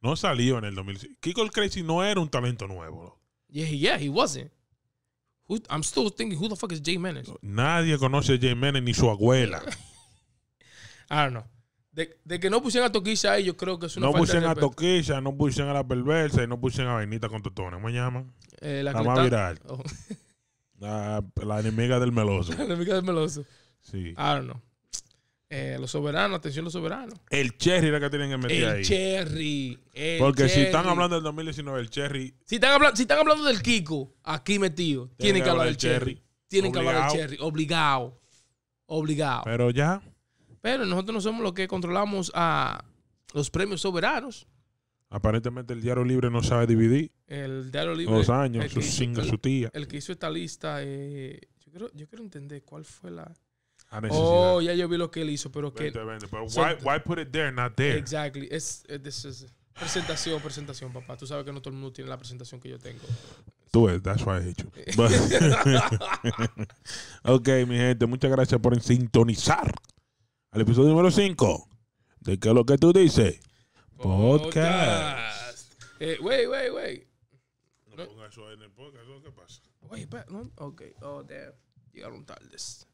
No salió en el 2019. Kiko Crazy no era un talento nuevo. Yeah, yeah, he wasn't. Who, I'm still thinking, who the fuck is Jay Menes? Nadie conoce a Jay Menes ni su abuela. I don't know. De, que no pusieron a Toquilla ahí, yo creo que es una No falta de pusieron a Toquilla, no pusieron a la perversa y no pusieron a Vainita con Totones. ¿Cómo se llama? Eh, la más viral. Oh. La, enemiga del meloso. la enemiga del meloso. Sí. I don't know. Eh, los soberanos, atención los soberanos. El cherry era que tienen que meter el Cherry, Porque si están hablando del 2019, el cherry. Si están, hablando, si están hablando del Kiko, aquí metido, tienen, que hablar del cherry. tiene Tienen que hablar del cherry. Obligado. Obligado. Pero ya. Pero nosotros no somos los que controlamos a los premios soberanos. Aparentemente el Diario Libre no sabe dividir. El Diario Libre. Dos años, sin su tía. El que hizo esta lista, eh, yo, quiero, yo quiero entender cuál fue la. Oh, ya yo vi lo que él hizo, pero que. qué vente. Pero why, why, put it there, not there? Exactly. this is presentación, presentación, papá. Tú sabes que no todo el mundo tiene la presentación que yo tengo. Tú es, that's why I hate you. ok, mi gente, muchas gracias por sintonizar al episodio número 5 de ¿Qué es lo que tú dices? Podcast. Güey, güey, güey. No pongas eso en el podcast, ¿qué pasa? Oye, no, ok, oh, damn. Llegaron tardes.